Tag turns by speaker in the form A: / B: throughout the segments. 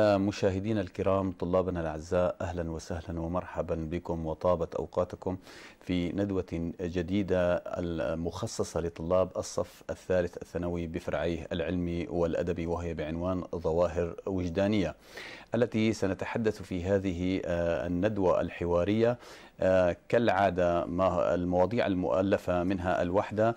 A: آه، مشاهدينا الكرام طلابنا الاعزاء اهلا وسهلا ومرحبا بكم وطابت اوقاتكم في ندوه جديده المخصصه لطلاب الصف الثالث الثانوي بفرعيه العلمي والادبي وهي بعنوان ظواهر وجدانيه. التي سنتحدث في هذه آه، الندوة الحوارية آه، كالعادة ما المواضيع المؤلفة منها الوحدة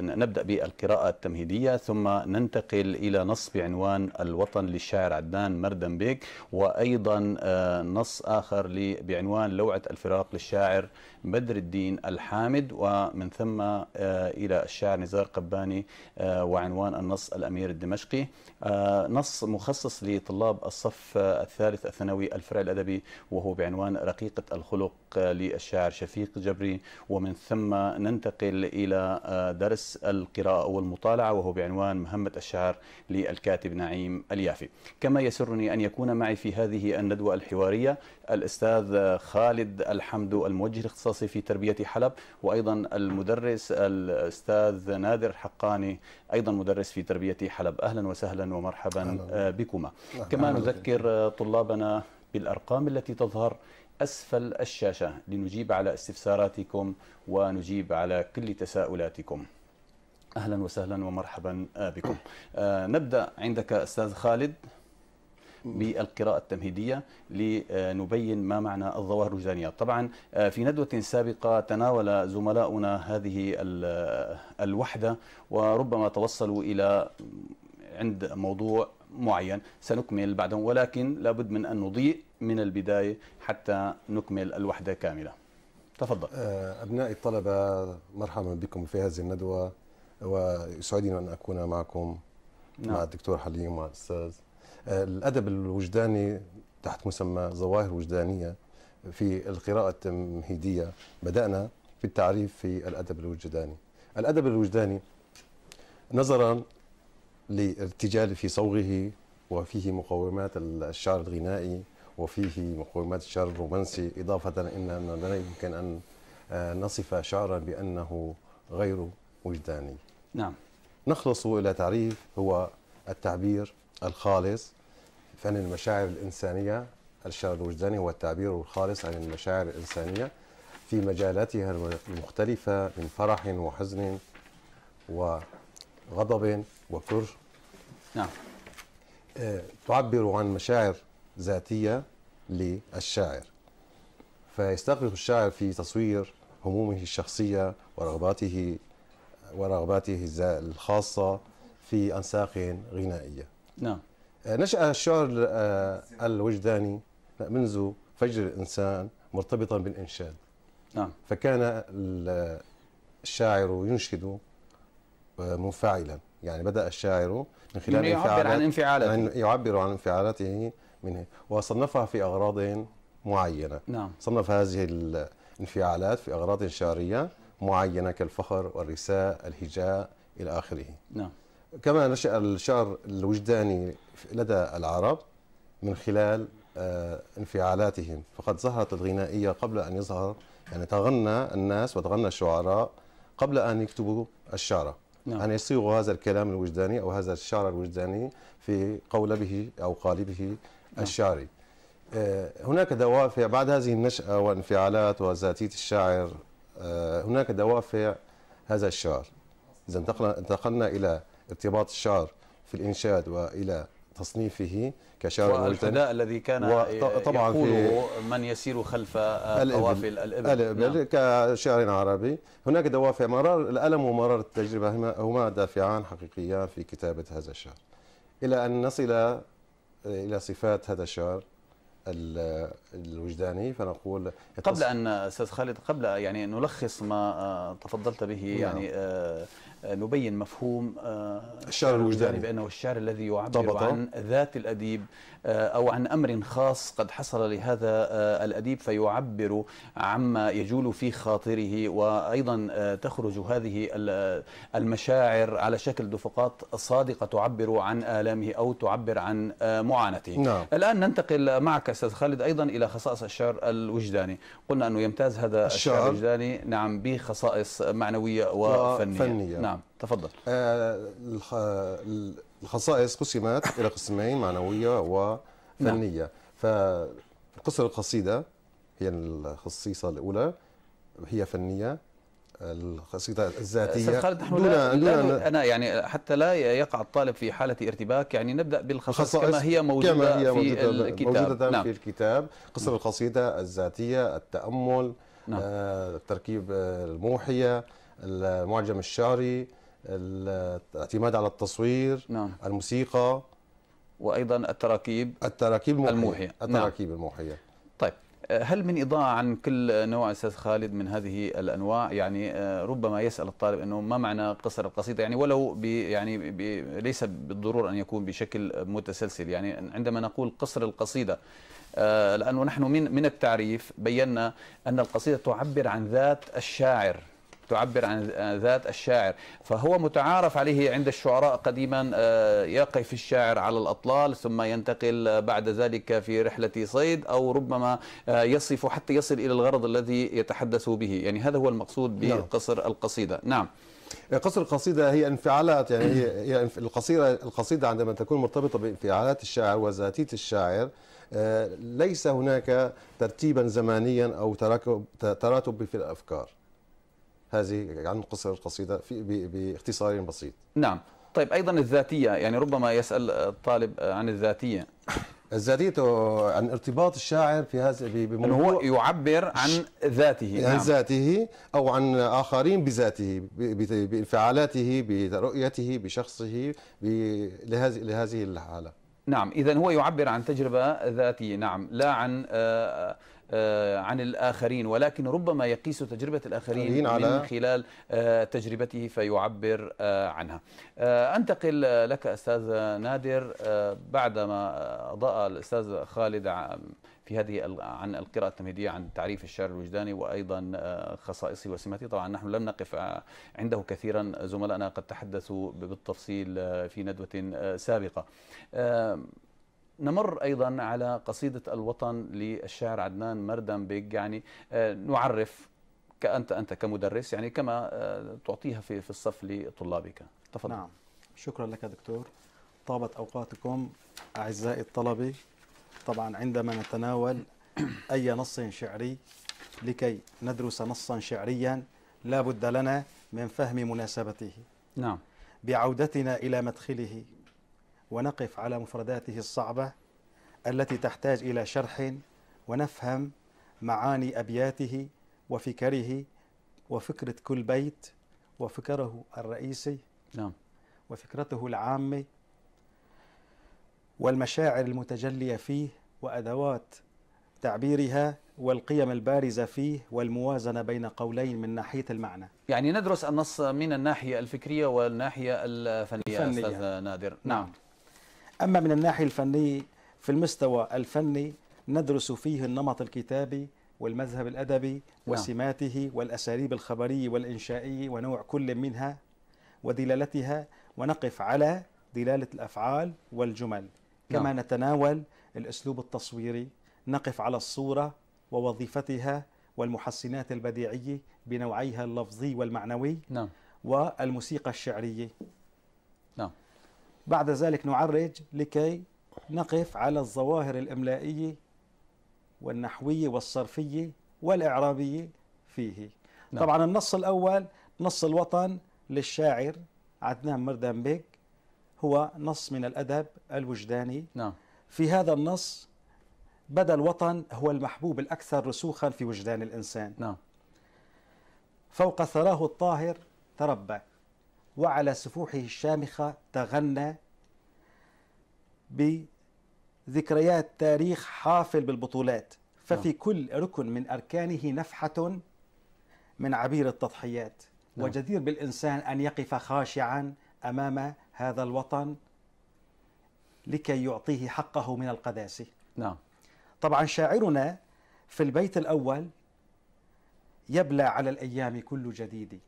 A: نبدأ بالقراءة التمهيدية ثم ننتقل إلى نص بعنوان الوطن للشاعر عدنان بيك وأيضا آه، نص آخر بعنوان لوعة الفراق للشاعر بدر الدين الحامد ومن ثم آه، إلى الشاعر نزار قباني آه، وعنوان النص الأمير الدمشقي آه، نص مخصص لطلاب الصف الثالث الثانوي الفرع الأدبي وهو بعنوان رقيقة الخلق للشاعر شفيق جبري ومن ثم ننتقل إلى آه، درس القراءة والمطالعة وهو بعنوان مهمة الشعر للكاتب نعيم اليافي كما يسرني أن يكون معي في هذه الندوة الحوارية الأستاذ خالد الحمد الموجه الاختصاصي في تربية حلب وأيضا المدرس الأستاذ نادر حقاني أيضا مدرس في تربية حلب أهلا وسهلا ومرحبا آه، بكما كما نذكر آه، طلابنا بالأرقام التي تظهر أسفل الشاشة لنجيب على استفساراتكم ونجيب على كل تساؤلاتكم أهلا وسهلا ومرحبا آه، بكم آه، نبدأ عندك أستاذ خالد بالقراءة التمهيدية لنبين ما معنى الظواهر الوجدانيات طبعا آه، في ندوة سابقة تناول زملاؤنا هذه الوحدة وربما توصلوا إلى عند موضوع معين سنكمل بعدهم ولكن لابد من أن نضيء من البداية حتى نكمل الوحدة كاملة
B: تفضل آه، أبنائي الطلبة مرحبا بكم في هذه الندوة ويسعدني أن أكون معكم نعم. مع الدكتور حليم ومع الأستاذ آه، الأدب الوجداني تحت مسمى ظواهر وجدانية في القراءة التمهيدية بدأنا بالتعريف في الأدب الوجداني الأدب الوجداني نظرا لارتجال في صوغه وفيه مقومات الشعر الغنائي وفيه مقومات الشعر الرومانسي إضافة إن لا يمكن أن آه، نصف شعرا بأنه غير وجداني نعم نخلص إلى تعريف هو التعبير الخالص فن المشاعر الإنسانية الشعر الوجداني هو التعبير الخالص عن المشاعر الإنسانية في مجالاتها المختلفة من فرح وحزن وغضب وكره نعم آه، تعبر عن مشاعر ذاتية للشاعر فيستغرق الشاعر في تصوير همومه الشخصية ورغباته ورغباته الخاصة في أنساق غنائية نعم آه، نشأ الشعر آه، الوجداني منذ فجر الإنسان مرتبطا بالإنشاد نعم فكان الشاعر ينشد آه، منفعلا يعني بدأ الشاعر من خلال يعبر عن انفعالاته يعبر عن انفعالاته منها وصنفها في أغراض معينة نعم. صنف هذه الانفعالات في أغراض شعرية معينة كالفخر والرساء الهجاء إلى آخره نعم. كما نشأ الشعر الوجداني لدى العرب من خلال آه، انفعالاتهم فقد ظهرت الغنائية قبل أن يظهر يعني تغنى الناس وتغنى الشعراء قبل أن يكتبوا الشعر نعم. أن يصيغوا هذا الكلام الوجداني أو هذا الشعر الوجداني في قولبه أو قالبه نعم. الشعري آه، هناك دوافع بعد هذه النشأة وانفعالات وذاتية الشاعر آه، هناك دوافع هذا الشعر إذا انتقلنا إلى ارتباط الشعر في الإنشاد وإلى تصنيفه كشعر والفداء الذي كان طبعا في
A: من يسير خلف قوافل الإبل, الإبل نعم.
B: كشعر عربي هناك دوافع مرار الألم ومرار التجربة هما دافعان حقيقيان في كتابة هذا الشعر إلى أن نصل الى صفات هذا الشعر الوجداني فنقول قبل ان استاذ خالد قبل يعني نلخص ما
A: آه، تفضلت به نعم. يعني آه، آه، نبين مفهوم الشعر يعني الوجداني بانه الشعر الذي يعبر طبطة. عن ذات الاديب او عن امر خاص قد حصل لهذا الاديب فيعبر عما يجول في خاطره وايضا تخرج هذه المشاعر على شكل دفقات صادقه تعبر عن الامه او تعبر عن معاناته نعم. الان ننتقل معك استاذ خالد ايضا إلى خصائص الشعر الوجداني قلنا أنه يمتاز هذا الشعر, الشعر الوجداني نعم بخصائص معنوية وفنية فنية. نعم
B: تفضل آه الخصائص قسمت إلى قسمين معنوية وفنية نعم. فقصر القصيدة هي الخصيصة الأولى هي فنية القصيده أه، الذاتيه خالد نحن دون لا, لا
A: انا يعني حتى لا يقع الطالب في حاله ارتباك يعني نبدا بالخصائص كما هي موجوده كما هي موجودة في الكتاب موجودة نعم. في
B: الكتاب نعم. قصر القصيده الذاتيه التامل نعم. آه، التركيب آه، الموحيه المعجم الشعري الاعتماد على التصوير نعم. الموسيقى وايضا التراكيب التراكيب الموحيه, الموحية. نعم. التراكيب نعم.
A: الموحيه طيب هل من إضاءة عن كل نوع أستاذ خالد من هذه الأنواع يعني آه، ربما يسأل الطالب أنه ما معنى قصر القصيدة يعني ولو بي يعني بي ليس بالضرورة أن يكون بشكل متسلسل يعني عندما نقول قصر القصيدة آه، لأنه نحن من من التعريف بينا أن القصيدة تعبر عن ذات الشاعر تعبر عن ذات الشاعر فهو متعارف عليه عند الشعراء قديما آه، يقف الشاعر على الأطلال ثم ينتقل بعد ذلك في رحلة صيد أو ربما آه، يصف حتى يصل إلى الغرض الذي يتحدث به يعني هذا هو المقصود نعم. بقصر القصيدة نعم
B: قصر القصيدة هي انفعالات يعني هي القصيره القصيدة عندما تكون مرتبطة بانفعالات الشاعر وذاتية الشاعر آه، ليس هناك ترتيبا زمانيا أو تراتب في الأفكار هذه عن قصر القصيده في باختصار بسيط نعم طيب ايضا الذاتيه يعني ربما
A: يسال الطالب عن الذاتيه الذاتيه عن ارتباط
B: الشاعر في هذا بموضوع هو يعبر عن ذاته عن نعم. ذاته او عن اخرين بذاته بانفعالاته برؤيته بشخصه لهذه لهذه الحاله نعم اذا هو يعبر عن تجربه ذاتيه نعم لا
A: عن آه، آه، عن الآخرين ولكن ربما يقيس تجربة الآخرين على من خلال آه، تجربته فيعبر آه، عنها أنتقل لك أستاذ نادر بعدما أضاء الأستاذ خالد في هذه عن القراءة التمهيدية عن تعريف الشعر الوجداني وأيضا خصائصه وسماته طبعا نحن لم نقف عنده كثيرا زملائنا قد تحدثوا بالتفصيل في ندوة سابقة نمر ايضا على قصيده الوطن للشاعر عدنان مردم بيج يعني آه، نعرف كانت انت كمدرس يعني كما آه، تعطيها في في الصف لطلابك تفضل نعم
C: شكرا لك دكتور طابت اوقاتكم اعزائي الطلبه طبعا عندما نتناول اي نص شعري لكي ندرس نصا شعريا لا بد لنا من فهم مناسبته نعم بعودتنا الى مدخله ونقف على مفرداته الصعبة التي تحتاج إلى شرح ونفهم معاني أبياته وفكره وفكرة كل بيت وفكره الرئيسي نعم وفكرته العامة والمشاعر المتجلية فيه وأدوات تعبيرها والقيم البارزة فيه والموازنة بين قولين من ناحية المعنى
A: يعني ندرس النص من الناحية الفكرية والناحية الفنية, الفنية. أستاذ نادر نعم, نعم.
C: أما من الناحية الفنية في المستوى الفني ندرس فيه النمط الكتابي والمذهب الأدبي نعم. وسماته والأساليب الخبرية والإنشائية ونوع كل منها ودلالتها ونقف على دلالة الأفعال والجمل نعم. كما نعم. نتناول الأسلوب التصويري نقف على الصورة ووظيفتها والمحسنات البديعية بنوعيها اللفظي والمعنوي نعم. والموسيقى الشعرية بعد ذلك نعرج لكي نقف على الظواهر الإملائية والنحوية والصرفية والإعرابية فيه نعم. طبعا النص الأول نص الوطن للشاعر عدنان مردان بيك هو نص من الأدب الوجداني نعم. في هذا النص بدا الوطن هو المحبوب الأكثر رسوخا في وجدان الإنسان نعم. فوق ثراه الطاهر تربى وعلى سفوحه الشامخة تغنى بذكريات تاريخ حافل بالبطولات ففي نعم. كل ركن من أركانه نفحة من عبير التضحيات نعم. وجدير بالإنسان أن يقف خاشعا أمام هذا الوطن لكي يعطيه حقه من القداسة نعم طبعا شاعرنا في البيت الأول يبلى على الأيام كل جديد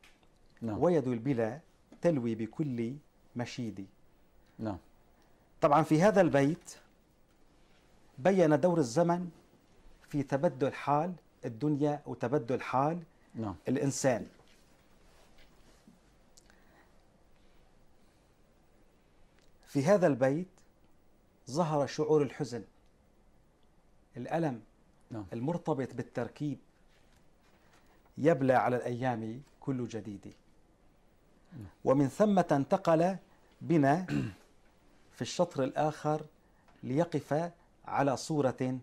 C: نعم. ويد البلا تلوي بكل مشيدي نعم طبعا في هذا البيت بين دور الزمن في تبدل حال الدنيا وتبدل حال نعم. الإنسان في هذا البيت ظهر شعور الحزن الألم نعم. المرتبط بالتركيب يبلى على الأيام كل جديد ومن ثم انتقل بنا في الشطر الآخر ليقف على صورة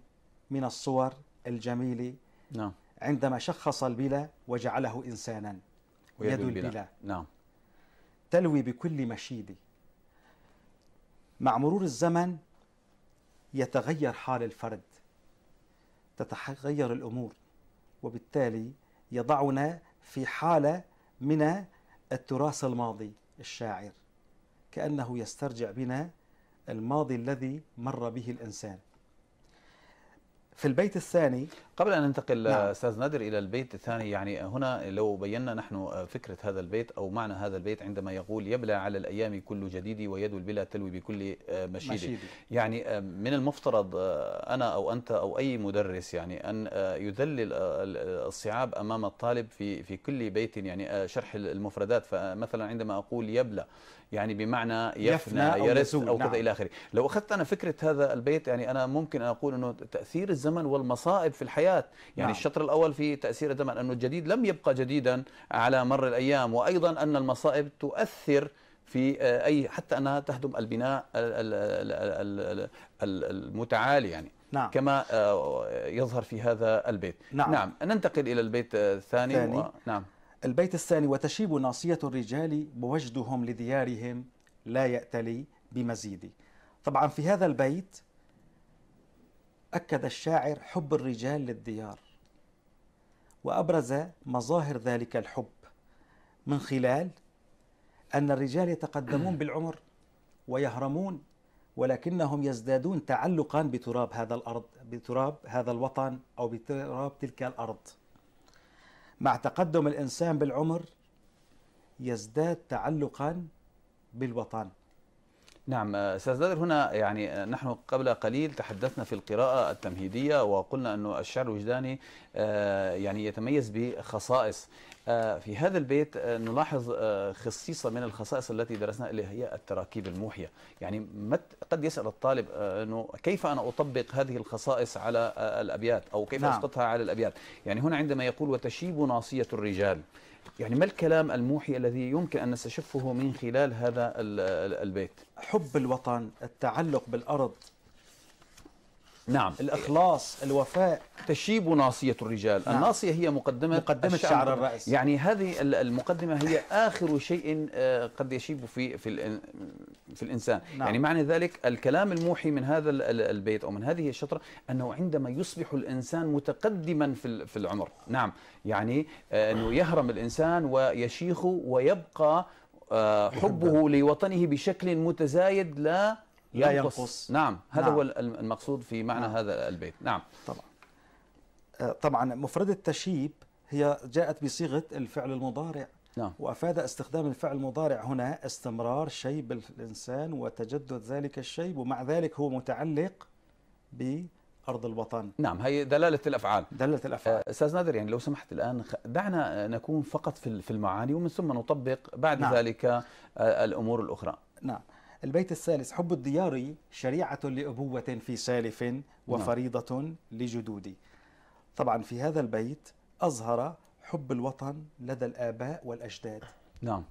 C: من الصور الجميلة نعم عندما شخص البلا وجعله إنسانا يد البلا نعم تلوي بكل مشيد مع مرور الزمن يتغير حال الفرد تتغير الأمور وبالتالي يضعنا في حالة من التراث الماضي الشاعر كأنه يسترجع بنا الماضي الذي مر به الإنسان في البيت الثاني
A: قبل أن ننتقل نعم. أستاذ نعم. نادر إلى البيت الثاني يعني هنا لو بينا نحن فكرة هذا البيت أو معنى هذا البيت عندما يقول يبلى على الأيام كل جديد ويد البلا تلوي بكل مشيد يعني من المفترض أنا أو أنت أو أي مدرس يعني أن يذلل الصعاب أمام الطالب في في كل بيت يعني شرح المفردات فمثلا عندما أقول يبلى يعني بمعنى يفنى, يفنى يرث أو, أو نعم. كذا إلى آخره لو أخذت أنا فكرة هذا البيت يعني أنا ممكن أن أقول أنه تأثير الزمن والمصائب في الحياة يعني نعم. الشطر الأول في تأثير الزمن أنه الجديد لم يبقى جديدا على مر الأيام وأيضا أن المصائب تؤثر في آه، أي حتى أنها تهدم البناء المتعالي يعني نعم. كما آه، يظهر في هذا البيت نعم, نعم. ننتقل إلى البيت الثاني و... نعم
C: البيت الثاني وتشيب ناصية الرجال بوجدهم لديارهم لا يأتلي بمزيد طبعا في هذا البيت أكد الشاعر حب الرجال للديار وأبرز مظاهر ذلك الحب من خلال أن الرجال يتقدمون بالعمر ويهرمون ولكنهم يزدادون تعلقا بتراب هذا الأرض بتراب هذا الوطن أو بتراب تلك الأرض مع تقدم الإنسان بالعمر يزداد تعلقا بالوطن
A: نعم استاذ بدر هنا يعني نحن قبل قليل تحدثنا في القراءه التمهيديه وقلنا انه الشعر الوجداني آه، يعني يتميز بخصائص آه، في هذا البيت آه، نلاحظ آه، خصيصة من الخصائص التي درسناها اللي هي التراكيب الموحية يعني قد يسأل الطالب أنه كيف أنا أطبق هذه الخصائص على الأبيات أو كيف نعم. أسقطها على الأبيات يعني هنا عندما يقول وتشيب ناصية الرجال يعني ما الكلام الموحي الذي يمكن أن نستشفه من خلال هذا البيت حب الوطن التعلق بالأرض نعم الإخلاص الوفاء تشيب ناصية الرجال نعم. الناصية هي مقدمة مقدمة الشعر, الشعر الرأس يعني هذه المقدمة هي آخر شيء آه، قد يشيب في في في الإنسان نعم. يعني معنى ذلك الكلام الموحي من هذا البيت أو من هذه الشطرة أنه عندما يصبح الإنسان متقدما في في العمر نعم يعني آه، أنه يهرم الإنسان ويشيخ ويبقى آه، حبه لوطنه بشكل متزايد
C: لا لا ينقص,
A: نعم هذا نعم. هو المقصود في معنى نعم. هذا البيت نعم طبعا
C: آه، طبعا مفردة تشيب هي جاءت بصيغة الفعل المضارع نعم. وأفاد استخدام الفعل المضارع هنا استمرار شيب الإنسان وتجدد ذلك الشيب ومع ذلك هو متعلق بأرض الوطن نعم هي دلالة الأفعال دلالة الأفعال آه، أستاذ نادر يعني لو سمحت
A: الآن دعنا نكون فقط في
C: المعاني ومن ثم نطبق بعد نعم. ذلك آه، الأمور الأخرى نعم البيت الثالث حب الديار شريعة لأبوة في سالف نعم. وفريضة لجدودي طبعا في هذا البيت أظهر حب الوطن لدى الآباء والأجداد نعم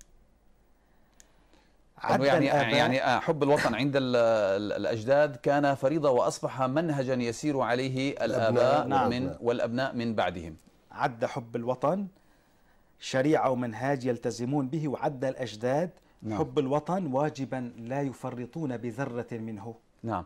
C: يعني يعني
A: آه، حب الوطن عند الاجداد كان فريضه واصبح منهجا يسير عليه الاباء نعم. من والابناء من بعدهم
C: عد حب الوطن شريعه ومنهاج يلتزمون به وعد الاجداد نعم. حب الوطن واجبا لا يفرطون بذرة منه نعم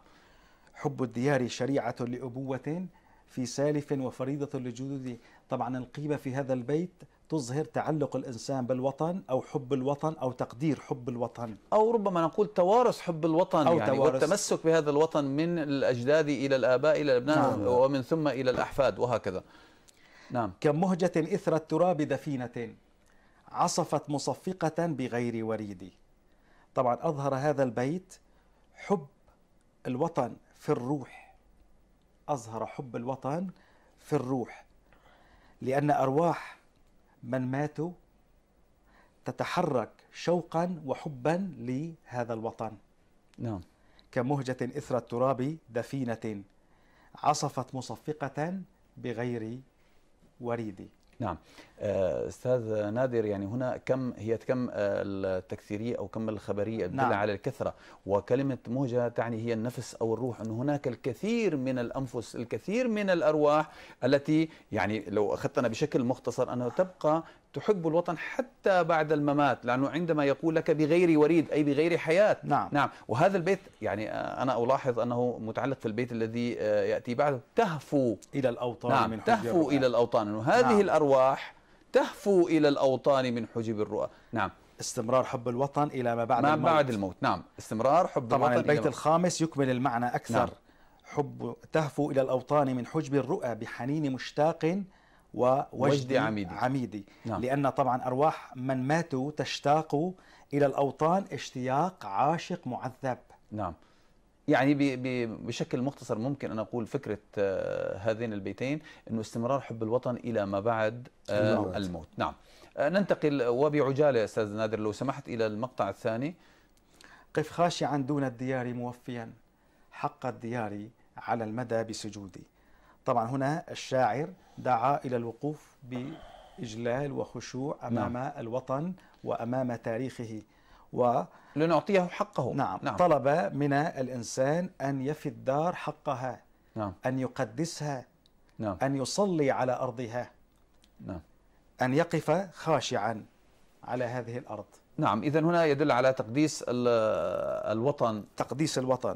C: حب الديار شريعة لأبوة في سالف وفريضة لجدود طبعا القيمة في هذا البيت تظهر تعلق الإنسان بالوطن أو حب الوطن أو تقدير حب الوطن أو ربما نقول توارث حب الوطن أو يعني توارث. والتمسك
A: بهذا الوطن من الأجداد إلى الآباء إلى الأبناء نعم. ومن ثم
C: إلى الأحفاد وهكذا نعم كمهجة إثر التراب دفينة عصفت مصفقة بغير وريدي. طبعا أظهر هذا البيت حب الوطن في الروح أظهر حب الوطن في الروح لأن أرواح من ماتوا تتحرك شوقا وحبا لهذا الوطن نعم كمهجة إثر التراب دفينة عصفت مصفقة بغير وريدي. نعم آه، استاذ نادر
A: يعني هنا كم هي كم آه، التكثيريه او كم الخبريه تدل نعم. على الكثره وكلمه موجه تعني هي النفس او الروح ان هناك الكثير من الانفس الكثير من الارواح التي يعني لو اخذتنا بشكل مختصر انها تبقى تحب الوطن حتى بعد الممات لأنه عندما يقول لك بغير وريد أي بغير حياة نعم, نعم. وهذا البيت يعني آه، أنا ألاحظ أنه متعلق في البيت الذي آه، يأتي بعده تهفو إلى الأوطان نعم من تهفو إلى الأوطان أنه هذه نعم. الأرواح تهفو إلى الأوطان
C: من حجب الرؤى نعم استمرار حب الوطن إلى ما بعد ما الموت. بعد الموت
A: نعم استمرار حب طبعا الوطن البيت إلى
C: الخامس يكمل المعنى أكثر نعم. حب تهفو إلى الأوطان من حجب الرؤى بحنين مشتاق ووجدي عميدي, عميدي. نعم. لأن طبعا أرواح من ماتوا تشتاق إلى الأوطان اشتياق عاشق معذب
A: نعم يعني بشكل مختصر ممكن أن أقول فكرة آه، هذين البيتين أنه استمرار حب الوطن إلى ما بعد آه، الموت, الموت. نعم آه، ننتقل
C: وبعجالة أستاذ نادر لو سمحت إلى المقطع الثاني قف خاشعا دون الديار موفيا حق الديار على المدى بسجودي طبعا هنا الشاعر دعا إلى الوقوف بإجلال وخشوع أمام نعم. الوطن وأمام تاريخه و لنعطيه حقه نعم, نعم طلب من الإنسان أن يفي الدار حقها نعم. أن يقدسها نعم. أن يصلي على أرضها نعم. أن يقف خاشعا على هذه الأرض
A: نعم إذا هنا يدل على تقديس الوطن
C: تقديس الوطن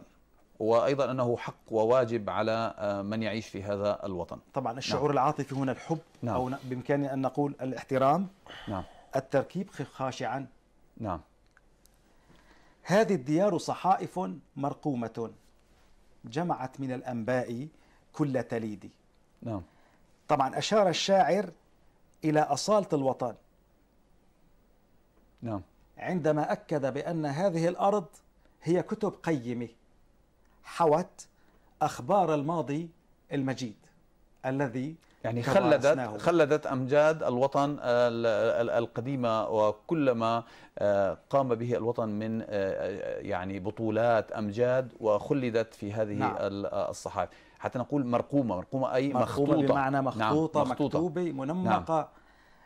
A: وايضا انه حق وواجب على آه، من يعيش في هذا
C: الوطن. طبعا نعم. الشعور نعم. العاطفي هنا الحب نعم. او بامكاننا ان نقول الاحترام نعم التركيب خاشعا نعم هذه الديار صحائف مرقومة جمعت من الأنباء كل تليد نعم طبعا أشار الشاعر إلى أصالة الوطن نعم عندما أكد بأن هذه الأرض هي كتب قيمة حوت أخبار الماضي المجيد الذي يعني خلدت
A: خلدت امجاد الوطن القديمه وكلما آه، قام به الوطن من آه، آه، يعني بطولات امجاد وخلدت في هذه نعم. الصحائف حتى نقول مرقومه مرقومه اي مرقومة مخطوطه بمعنى مخطوطه, نعم. مخطوطة مكتوبه نعم. منمقه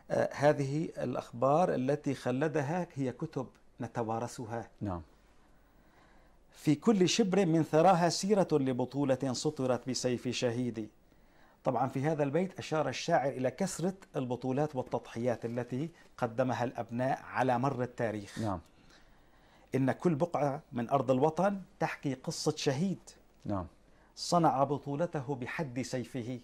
C: نعم. هذه الاخبار التي خلدها هي كتب نتوارثها نعم في كل شبر من ثراها سيرة لبطولة سطرت بسيف شهيدي طبعا في هذا البيت أشار الشاعر إلى كثرة البطولات والتضحيات التي قدمها الأبناء على مر التاريخ نعم. إن كل بقعة من أرض الوطن تحكي قصة شهيد نعم. صنع بطولته بحد سيفه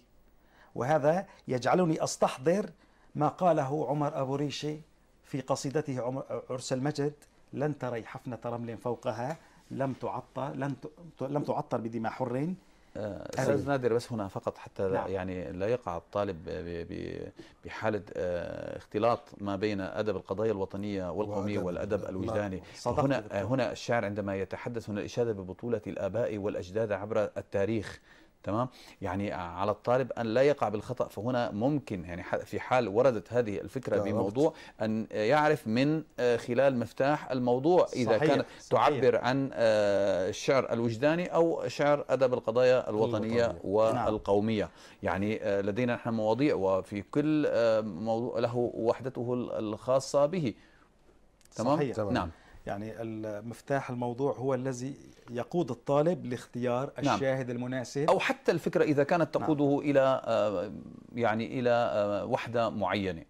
C: وهذا يجعلني أستحضر ما قاله عمر أبو ريشي في قصيدته عرس المجد لن تري حفنة رمل فوقها لم تعطل لم لم تعطل بدماء حرين آه، استاذ
A: نادر بس هنا فقط حتى لا. نعم. يعني لا يقع الطالب بحاله آه، اختلاط ما بين ادب القضايا الوطنيه والقوميه والادب الوجداني نعم. هنا هنا الشاعر عندما يتحدث هنا الاشاده ببطوله الاباء والاجداد عبر التاريخ تمام يعني على الطالب ان لا يقع بالخطا فهنا ممكن يعني في حال وردت هذه الفكره بموضوع ان يعرف من آه، خلال مفتاح الموضوع صحيح اذا كانت تعبر عن آه، الشعر الوجداني او شعر ادب القضايا الوطنيه الوطنية. نعم. والقوميه يعني آه، لدينا نحن مواضيع وفي كل موضوع له وحدته الخاصه
C: به تمام صحيح. نعم يعني المفتاح الموضوع هو الذي يقود الطالب لاختيار نعم. الشاهد المناسب او حتى الفكره اذا كانت نعم. تقوده
A: نعم. الى آه، يعني الى آه، وحده معينه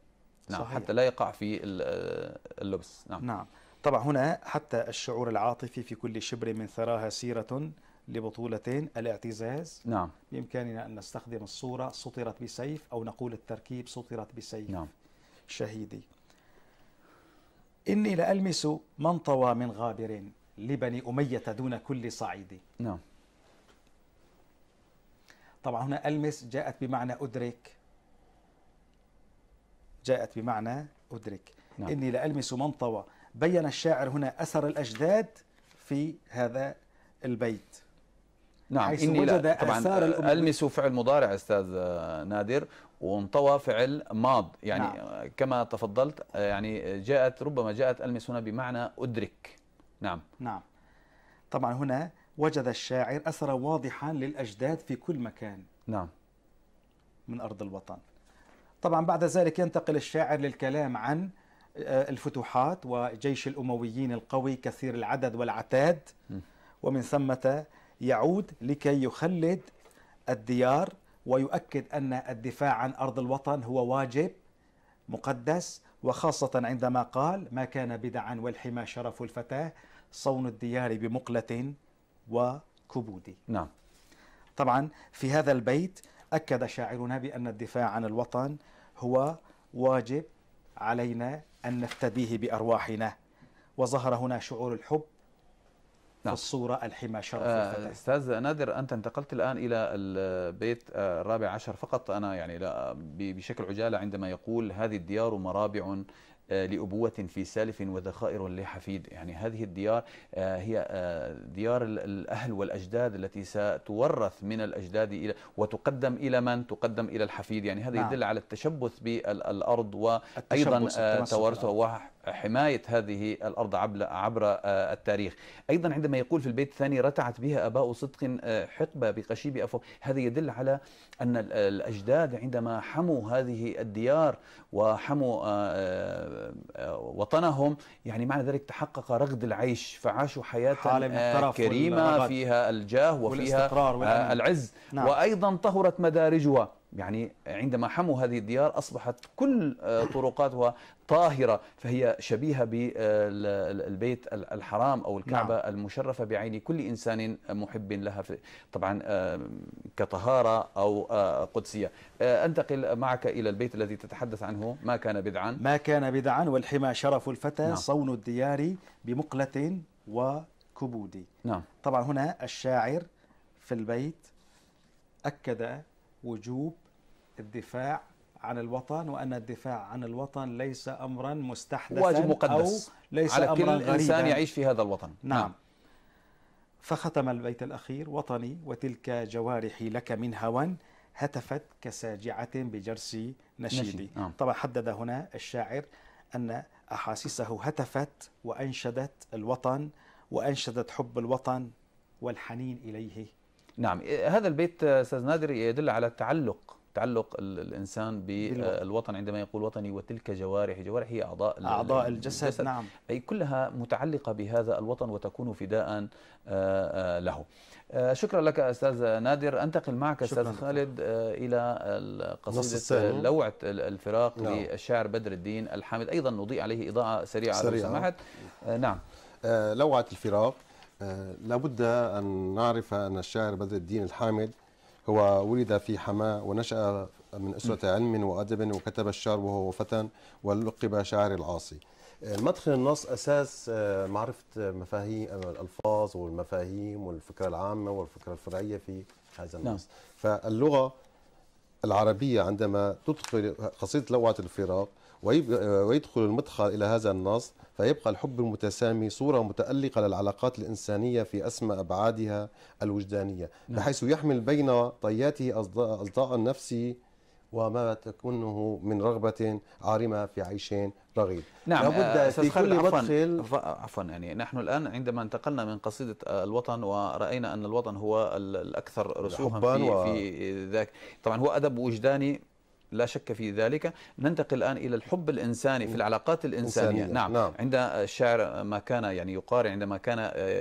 A: نعم صحيح. حتى لا يقع في آه، اللبس نعم نعم
C: طبعا هنا حتى الشعور العاطفي في كل شبر من ثراها سيره لبطولتين الاعتزاز نعم بامكاننا ان نستخدم الصوره سطرت بسيف او نقول التركيب سطرت بسيف نعم شهيدي إني لألمس من طوى من غابر لبني أمية دون كل صعيد نعم طبعا هنا ألمس جاءت بمعنى أدرك جاءت بمعنى أدرك نعم. إني لألمس من طوى بين الشاعر هنا أثر الأجداد في هذا البيت نعم حيث إني وجد لا. طبعا ألمس
A: فعل مضارع أستاذ نادر وانطوى فعل ماض يعني نعم. كما تفضلت آه، يعني جاءت ربما جاءت المس هنا بمعنى أدرك نعم
C: نعم طبعا هنا وجد الشاعر أثرا واضحا للأجداد في كل مكان نعم من أرض الوطن طبعا بعد ذلك ينتقل الشاعر للكلام عن آه، الفتوحات وجيش الأمويين القوي كثير العدد والعتاد ومن ثم يعود لكي يخلد الديار ويؤكد أن الدفاع عن أرض الوطن هو واجب مقدس وخاصة عندما قال ما كان بدعا والحما شرف الفتاة صون الديار بمقلة وكبود نعم طبعا في هذا البيت أكد شاعرنا بأن الدفاع عن الوطن هو واجب علينا أن نفتديه بأرواحنا وظهر هنا شعور الحب نعم. في الصورة الحمى شرف آه
A: أستاذ نادر أنت انتقلت الآن إلى البيت الرابع عشر فقط أنا يعني بشكل عجالة عندما يقول هذه الديار مرابع آه، لأبوة في سالف وذخائر لحفيد يعني هذه الديار آه، هي آه، ديار الأهل والأجداد التي ستورث من الأجداد إلى وتقدم إلى من؟ تقدم إلى الحفيد يعني هذا نعم. يدل على التشبث بالأرض وأيضا تورثها حماية هذه الأرض عبر آه، التاريخ أيضا عندما يقول في البيت الثاني رتعت بها أباء صدق آه، حقبة بقشيب أفو هذا يدل على أن الأجداد عندما حموا هذه الديار وحموا آه، وطنهم يعني معنى ذلك تحقق رغد العيش فعاشوا حياة كريمة فيها الجاه وفيها والاستقرار العز نعم. وأيضا طهرت مدارجها يعني عندما حموا هذه الديار أصبحت كل آه، طرقاتها طاهرة فهي شبيهة بالبيت آه، الحرام أو الكعبة نعم. المشرفة بعين كل إنسان محب لها في طبعا آه، كطهارة أو قدسية
C: أنتقل معك إلى البيت الذي تتحدث عنه ما كان بدعا ما كان بدعا والحمى شرف الفتى نعم. صون الديار بمقلة وكبود نعم. طبعا هنا الشاعر في البيت أكد وجوب الدفاع عن الوطن وان الدفاع عن الوطن ليس امرا مستحدثا واجب مقدس او ليس على امرا كل غريبا انسان يعيش في هذا الوطن نعم, نعم. فختم البيت الاخير وطني وتلك جوارحي لك من هوى هتفت كساجعه بجرس نشيدي نعم. طبعا حدد هنا الشاعر ان احاسيسه هتفت وانشدت الوطن وانشدت حب الوطن والحنين اليه نعم إيه، هذا البيت آه، استاذ نادر يدل على التعلق
A: تعلق الانسان بالوطن آه، عندما يقول وطني وتلك جوارحي جوارح هي اعضاء اعضاء الجسد, الجسد نعم اي كلها متعلقه بهذا الوطن وتكون فداء آه، له شكرا لك استاذ نادر انتقل معك استاذ خالد الى قصيده لوعه الفراق نعم. للشاعر بدر الدين الحامد ايضا نضيء عليه اضاءه سريعه, سريعة. لو سمحت
B: نعم لوعه الفراق آه، لابد أن نعرف أن الشاعر بدر الدين الحامد هو ولد في حماة ونشأ من أسرة علم وأدب وكتب الشعر وهو فتى ولقب شاعر العاصي آه، مدخل النص أساس آه، معرفة مفاهيم الألفاظ والمفاهيم والفكرة العامة والفكرة الفرعية في هذا نعم. النص نعم. فاللغة العربية عندما تدخل قصيدة لوعة الفراق ويدخل المدخل إلى هذا النص فيبقى الحب المتسامي صورة متألقة للعلاقات الإنسانية في أسمى أبعادها الوجدانية نعم. بحيث يحمل بين طياته أصداء النفس وما تكونه من رغبة عارمة في عيش رغيد نعم لابد آه، في كل مدخل
A: عفوا يعني نحن الآن عندما انتقلنا من قصيدة آه، الوطن ورأينا أن الوطن هو الأكثر رسوخا في, و... في ذاك طبعا هو أدب وجداني لا شك في ذلك ننتقل الآن إلى الحب الإنساني في العلاقات الإنسانية نعم. نعم عند الشاعر ما كان يعني يقارن عندما كان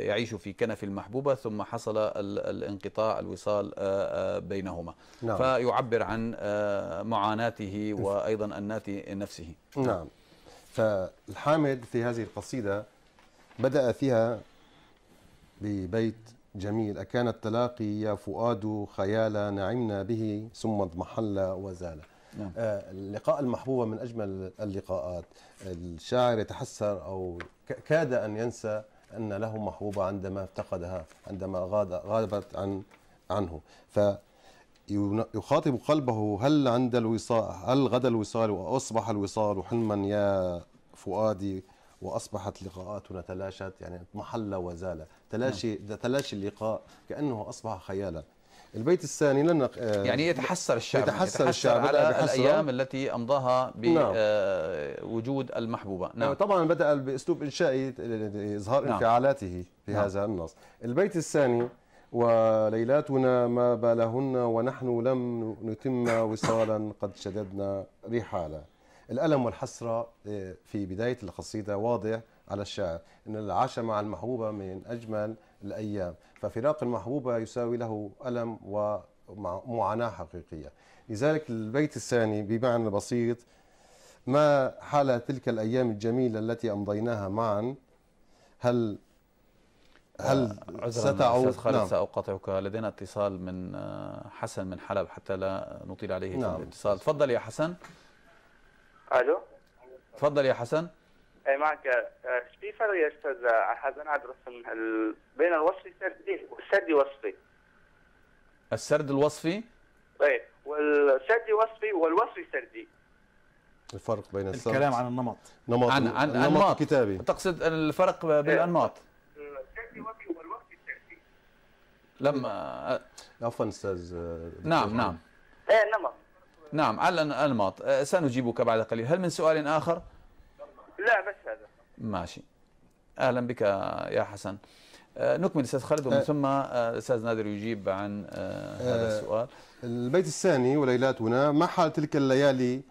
A: يعيش في كنف المحبوبة ثم حصل الانقطاع الوصال آه، آه، بينهما نعم. فيعبر عن آه، معاناته وأيضا النات نفسه نعم
B: فالحامد في هذه القصيدة بدأ فيها ببيت جميل أكان التلاقي يا فؤاد خيالا نعمنا به ثم اضمحل وزال نعم. آه، اللقاء المحبوبة من أجمل اللقاءات الشاعر يتحسر أو كاد أن ينسى أن له محبوبة عندما افتقدها عندما غابت عن عنه ف يخاطب قلبه هل عند الوصال هل غدا الوصال وأصبح الوصال حلما يا فؤادي واصبحت لقاءاتنا تلاشت يعني محل وزال تلاشي نعم. تلاشي اللقاء كانه اصبح خيالا البيت الثاني لن آه، يعني يتحسر الشعب يتحسر, يتحسر الشعب على يتحسر الايام
A: التي امضاها بوجود نعم. آه، المحبوبه
B: نعم طبعا بدا باسلوب انشائي اظهار نعم. انفعالاته في نعم. هذا النص البيت الثاني وليلاتنا ما بالهن ونحن لم نتم وصالا قد شددنا رحالا الألم والحسرة آه، في بداية القصيدة واضح على الشاعر أن العاش مع المحبوبة من أجمل الأيام ففراق المحبوبة يساوي له ألم ومعاناة حقيقية لذلك البيت الثاني بمعنى بسيط ما حال تلك الأيام الجميلة التي أمضيناها معا هل هل آه، ستعود أستاذ خالد نعم.
A: سأقاطعك لدينا اتصال من آه، حسن من حلب حتى لا نطيل عليه نعم. الاتصال تفضل يا حسن ألو تفضل يا حسن اي معك آه، ايش في فرق يا استاذ احد انا ادرس ال... بين الوصفي السردي والسردي وصفي
B: السرد الوصفي؟
A: ايه والسردي وصفي والوصفي سردي
B: الفرق بين السرد الكلام عن النمط نمط عن عن النمط أنماط.
A: كتابي تقصد الفرق بين إيه. الانماط
C: السردي وصفي والوصفي سردي
A: لما عفوا استاذ آه، نعم نعم ايه نمط نعم على الانماط آه، سنجيبك بعد قليل هل من سؤال اخر؟ ماشي اهلا بك يا حسن آه، نكمل استاذ خالد ومن
C: آه.
B: ثم الاستاذ آه، نادر يجيب عن هذا السؤال البيت الثاني وليلاتنا ما حال تلك الليالي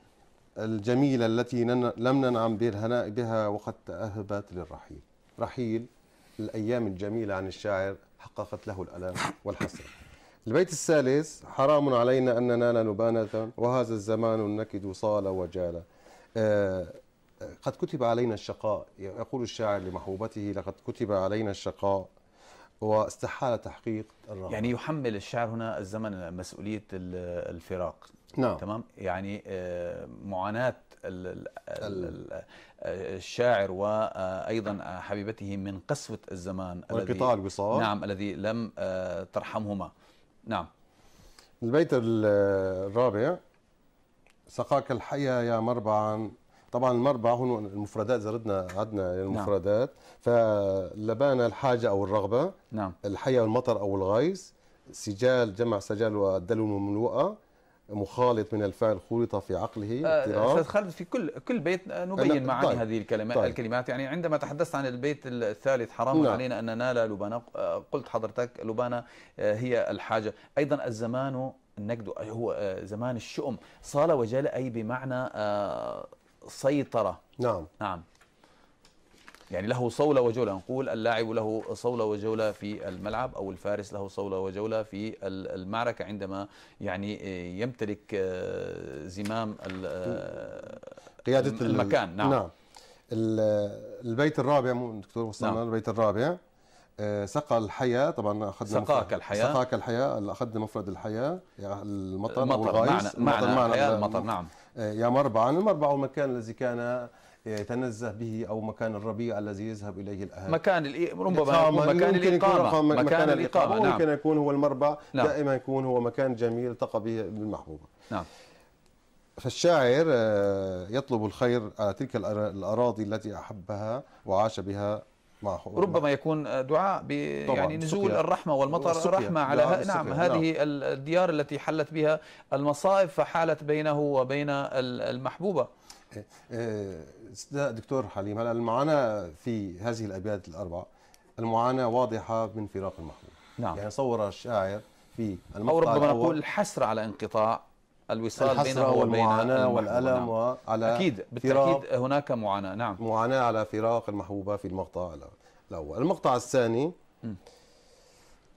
B: الجميلة التي لم ننعم بالهناء بها وقد تأهبت للرحيل رحيل الأيام الجميلة عن الشاعر حققت له الألم والحسرة البيت الثالث حرام علينا اننا ننال نبانة وهذا الزمان النكد صال وجال قد كتب علينا الشقاء يقول الشاعر لمحبوبته لقد كتب علينا الشقاء واستحال تحقيق الرغبة يعني يحمل الشاعر هنا الزمن مسؤولية الفراق
A: نعم تمام يعني آه، معاناة الشاعر وأيضا حبيبته من قسوة الزمان والقطاع الوصال نعم الذي لم آه، ترحمهما نعم
B: البيت الرابع سقاك الحيا يا مربعا طبعا المربع هون المفردات اذا ردنا عدنا يعني نعم. المفردات نعم. فلبان الحاجه او الرغبه نعم الحياه والمطر او الغيث سجال جمع سجال والدلو مملوءه مخالط من الفعل خلط في عقله آه، استاذ
A: خالد في كل كل بيت نبين معاني طيب. هذه الكلمات طيب. الكلمات يعني عندما تحدثت عن البيت الثالث حرام نعم. علينا ان ننال لبانا آه، قلت حضرتك لبانا آه، هي الحاجه ايضا الزمان النقد هو زمان الشؤم صال وجل اي بمعنى سيطرة نعم نعم يعني له صولة وجولة نقول اللاعب له صولة وجولة في الملعب أو الفارس له صولة وجولة في المعركة عندما يعني يمتلك آه، زمام آه، قيادة المكان نعم, نعم.
B: البيت الرابع دكتور مصطفى نعم. البيت الرابع آه، سقى الحياة طبعا أخذنا سقاك الحياة سقاك الحياة أخذنا مفرد الحياة يعني المطر, المطر المطر معنى, معنى, معنى الحياة المطر نعم آه، يا مربعا المربع هو المكان الذي كان يتنزه به او مكان الربيع الذي يذهب اليه الاهل مكان ربما مكان الاقامه مكان, مكان الاقامه نعم ممكن يكون هو المربع نعم. دائما يكون هو مكان جميل التقى به بالمحبوبه نعم فالشاعر آه، يطلب الخير على تلك الاراضي التي احبها وعاش بها ربما يكون دعاء يعني نزول سقيا. الرحمة والمطر سقيا. الرحمة على ه... نعم هذه
A: نعم. الديار التي حلت بها المصائب فحالت بينه وبين المحبوبة
B: إيه، إيه، دكتور حليم هلا المعاناة في هذه الأبيات الأربعة المعاناة واضحة من فراق المحبوب نعم. يعني صور الشاعر في المقطع أو ربما نقول الحسرة على انقطاع
A: الوصال بينه وبين المعاناة والألم نعم. وعلى أكيد بالتأكيد
B: هناك معاناة نعم معاناة على فراق المحبوبة في المقطع الأول المقطع الثاني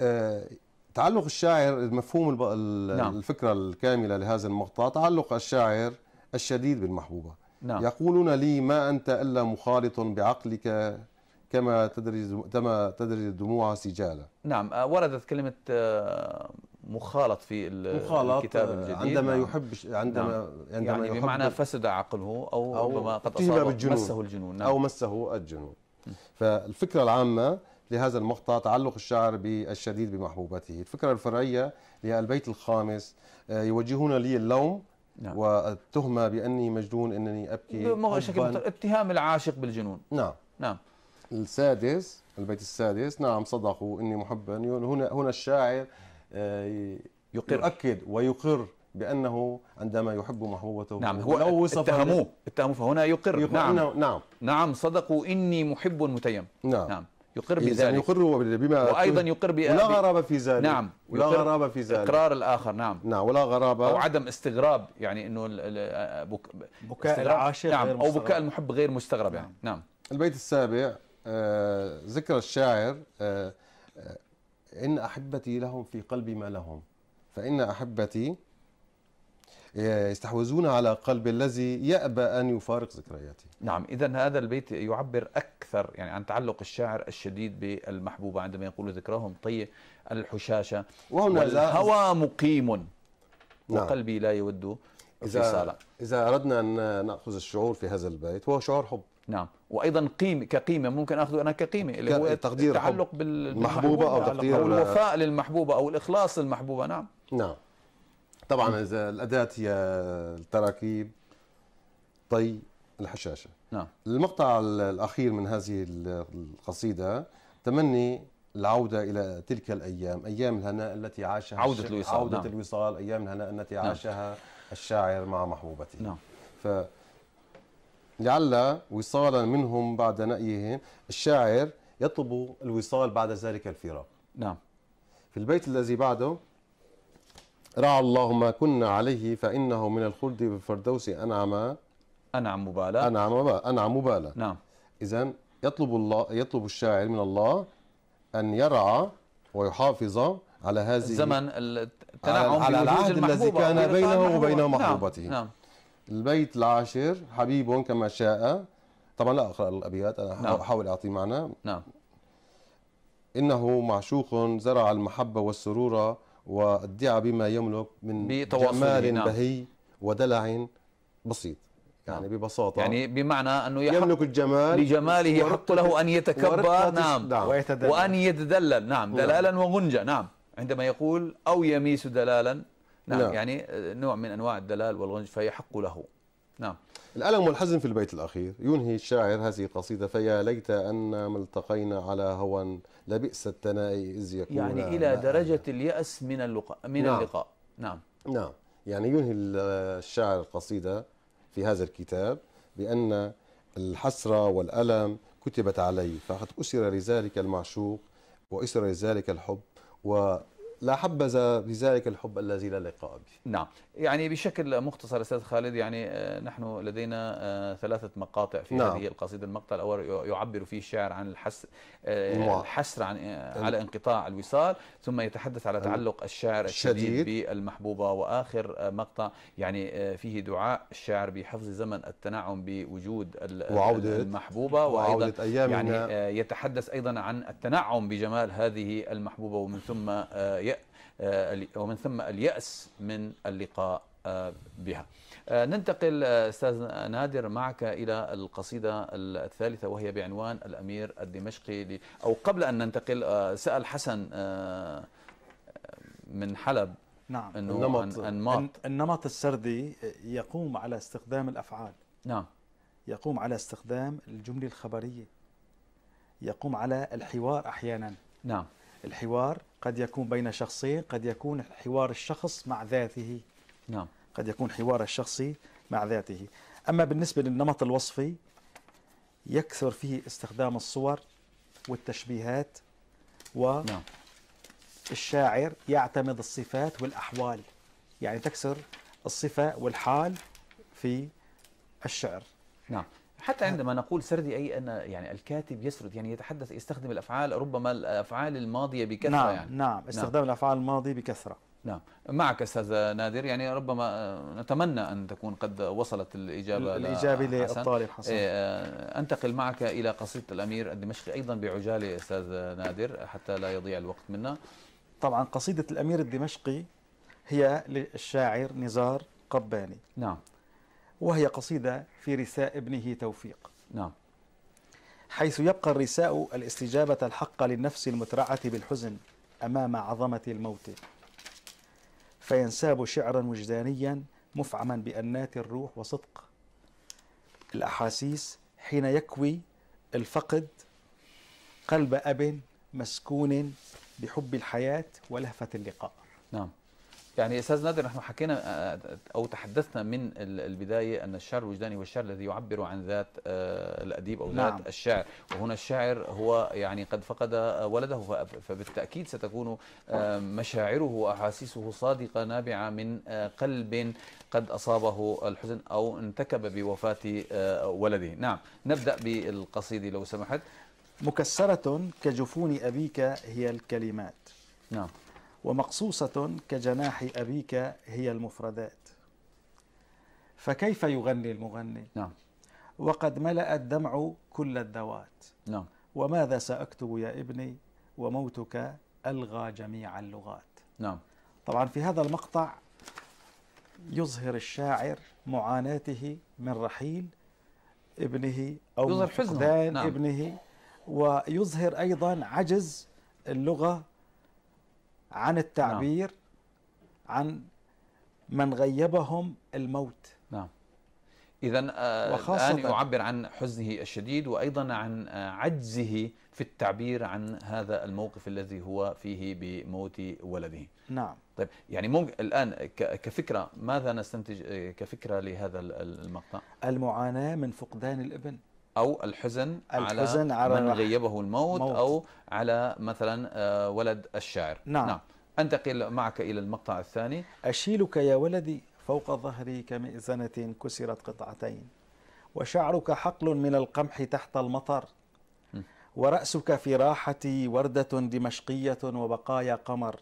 B: آه، تعلق الشاعر مفهوم نعم. الفكرة الكاملة لهذا المقطع تعلق الشاعر الشديد بالمحبوبة نعم. يقولون لي ما أنت إلا مخالط بعقلك كما تدرج كما تدرج الدموع سجالا نعم
A: آه، وردت كلمة آه، مخالط في مخالط الكتاب آه، الجديد عندما نعم. يحب عندما نعم. عندما يعني بمعنى فسد عقله او, أو ربما قد اصابه مسه الجنون نعم. او
B: مسه الجنون فالفكره العامه لهذا المقطع تعلق الشاعر بالشديد بمحبوبته الفكره الفرعيه للبيت الخامس آه، يوجهون لي اللوم نعم. والتهمه باني مجنون انني ابكي شكل اتهام العاشق بالجنون نعم نعم السادس البيت السادس نعم صدقوا اني محبا هنا هنا الشاعر آه، يقر يؤكد ويقر بانه عندما يحب محبوبته نعم هو لو اتهموه اتهموه فهنا يقر, يقر نعم نعم نعم
A: صدقوا اني محب متيم نعم, نعم. يقر بذلك يقر
B: بما وايضا يقر بأنه ولا غرابه
A: في ذلك نعم ولا غرابه في ذلك اقرار الاخر نعم نعم ولا غرابه او عدم استغراب يعني انه بك... بكاء العاشق نعم غير او بكاء المحب غير مستغرب يعني
B: نعم. نعم البيت السابع آه ذكر الشاعر آه, آه، إن أحبتي لهم في قلبي ما لهم فإن أحبتي آه، يستحوذون على قلب الذي يأبى أن يفارق ذكرياتي نعم إذا هذا البيت
A: يعبر أكثر يعني عن تعلق الشاعر الشديد بالمحبوبة عندما يقول ذكراهم طي
B: الحشاشة وهنا والهوى
A: مقيم نعم. وقلبي
B: لا يود إذا, إذا أردنا أن نأخذ الشعور في هذا البيت هو شعور حب نعم وايضا قيمه كقيمه ممكن اخذه انا كقيمه اللي هو تقدير التعلق بالمحبوبه او تقدير او الوفاء
A: للمحبوبه او الاخلاص للمحبوبه نعم
B: نعم طبعا اذا الاداه هي التراكيب طي الحشاشه نعم المقطع الاخير من هذه القصيده تمني العودة إلى تلك الأيام أيام الهناء التي عاشها عودة الوصال عودة نعم. الوصال أيام الهناء التي نعم. عاشها نعم. الشاعر مع محبوبته نعم ف لعل وصالا منهم بعد نأيهم الشاعر يطلب الوصال بعد ذلك الفراق نعم في البيت الذي بعده رعى الله ما كنا عليه فإنه من الخلد بالفردوس أنعم أنعم مبالا أنعم مبالا أنعم مبالا نعم إذا يطلب الله يطلب الشاعر من الله أن يرعى ويحافظ على هذه الزمن التنعم على العهد الذي كان بينه وبين محبوبته نعم. نعم. البيت العاشر حبيب كما شاء طبعا لا اقرا الابيات انا نعم. احاول اعطي معنى نعم انه معشوق زرع المحبه والسرور وادعى بما يملك من جمال نعم. بهي ودلع بسيط يعني نعم. ببساطة يعني
A: بمعنى أنه يحق يملك الجمال لجماله يحق له أن يتكبر نعم, نعم وأن
B: يتدلل نعم دلالا نعم.
A: وغنجا نعم عندما يقول أو يميس دلالا نعم لا. يعني آه، نوع من أنواع
B: الدلال والغنج فيحق له نعم الألم والحزن في البيت الأخير ينهي الشاعر هذه القصيدة فيا ليت أنا ما التقينا على هوى لبئس الثناء إذ يكون يعني إلى درجة
A: اليأس من اللقاء
B: من نعم. اللقاء نعم نعم يعني ينهي الشاعر القصيدة في هذا الكتاب بأن الحسرة والألم كتبت علي فقد أسر لذلك المعشوق وأسر لذلك الحب و لا حبذا بذلك الحب الذي لا لقاء به نعم يعني بشكل
A: مختصر استاذ خالد يعني آه، نحن لدينا آه، ثلاثه مقاطع في نعم. هذه القصيده المقطع الاول يعبر فيه الشاعر عن الحس آه، الحسر عن على انقطاع الوصال ثم يتحدث على تعلق الشاعر الشديد بالمحبوبه واخر مقطع يعني فيه دعاء الشاعر بحفظ زمن التنعم بوجود وعودة المحبوبه وايضا يعني يتحدث ايضا عن التنعم بجمال هذه المحبوبه ومن ثم يأتي آه، ومن ثم اليأس من اللقاء آه، بها آه، ننتقل أستاذ نادر معك إلى القصيدة الثالثة وهي بعنوان الأمير الدمشقي أو قبل أن ننتقل سأل حسن من حلب
C: نعم أنه النمط, أنماط النمط السردي يقوم على استخدام الأفعال نعم يقوم على استخدام الجملة الخبرية يقوم على الحوار أحيانا نعم الحوار قد يكون بين شخصين قد يكون حوار الشخص مع ذاته نعم قد يكون حوار الشخصي مع ذاته أما بالنسبة للنمط الوصفي يكثر فيه استخدام الصور والتشبيهات و نعم. الشاعر يعتمد الصفات والأحوال يعني تكسر الصفة والحال في الشعر نعم حتى عندما نقول سردي
A: أي أن يعني الكاتب يسرد يعني يتحدث يستخدم الأفعال ربما الأفعال الماضية بكثرة نعم يعني. نعم, نعم. استخدام
C: نعم. الأفعال الماضية بكثرة نعم
A: معك استاذ نادر يعني ربما آه، نتمنى ان تكون قد وصلت الاجابه الاجابه للطالب حسن إيه، آه، انتقل معك الى قصيده الامير الدمشقي ايضا بعجاله استاذ نادر حتى لا يضيع الوقت منا
C: طبعا قصيده الامير الدمشقي هي للشاعر نزار قباني نعم وهي قصيدة في رساء ابنه توفيق نعم حيث يبقى الرساء الاستجابة الحق للنفس المترعة بالحزن أمام عظمة الموت فينساب شعرا وجدانيا مفعما بأنات الروح وصدق الأحاسيس حين يكوي الفقد قلب أب مسكون بحب الحياة ولهفة اللقاء نعم يعني استاذ نادر نحن حكينا آه، او
A: تحدثنا من البدايه ان الشعر الوجداني هو الشعر الذي يعبر عن ذات آه، الاديب او نعم. ذات الشاعر وهنا الشاعر هو يعني قد فقد ولده فبالتاكيد ستكون آه، مشاعره واحاسيسه صادقه نابعه من قلب قد اصابه الحزن او انتكب بوفاه ولده نعم نبدا بالقصيده
C: لو سمحت مكسره كجفون ابيك هي الكلمات نعم ومقصوصة كجناح أبيك هي المفردات فكيف يغني المغني نعم وقد ملأ الدمع كل الدوات نعم وماذا سأكتب يا ابني وموتك ألغى جميع اللغات نعم طبعا في هذا المقطع يظهر الشاعر معاناته من رحيل ابنه أو يظهر حزنه نعم. ابنه ويظهر أيضا عجز اللغة عن التعبير نعم. عن من غيبهم الموت
A: نعم إذا آه، الآن يعبر عن حزنه الشديد وأيضا عن آه، عجزه في التعبير عن هذا الموقف الذي هو فيه بموت ولده نعم طيب يعني ممكن الآن كفكرة ماذا نستنتج آه، كفكرة لهذا المقطع
C: المعاناة من فقدان الابن
A: أو الحزن, الحزن على, على من غيبه الموت موت. أو على مثلا آه، ولد الشاعر
C: نعم, نعم. أنتقل معك إلى المقطع الثاني أشيلك يا ولدي فوق ظهري كمئزنة كسرت قطعتين وشعرك حقل من القمح تحت المطر ورأسك في راحتي وردة دمشقية وبقايا قمر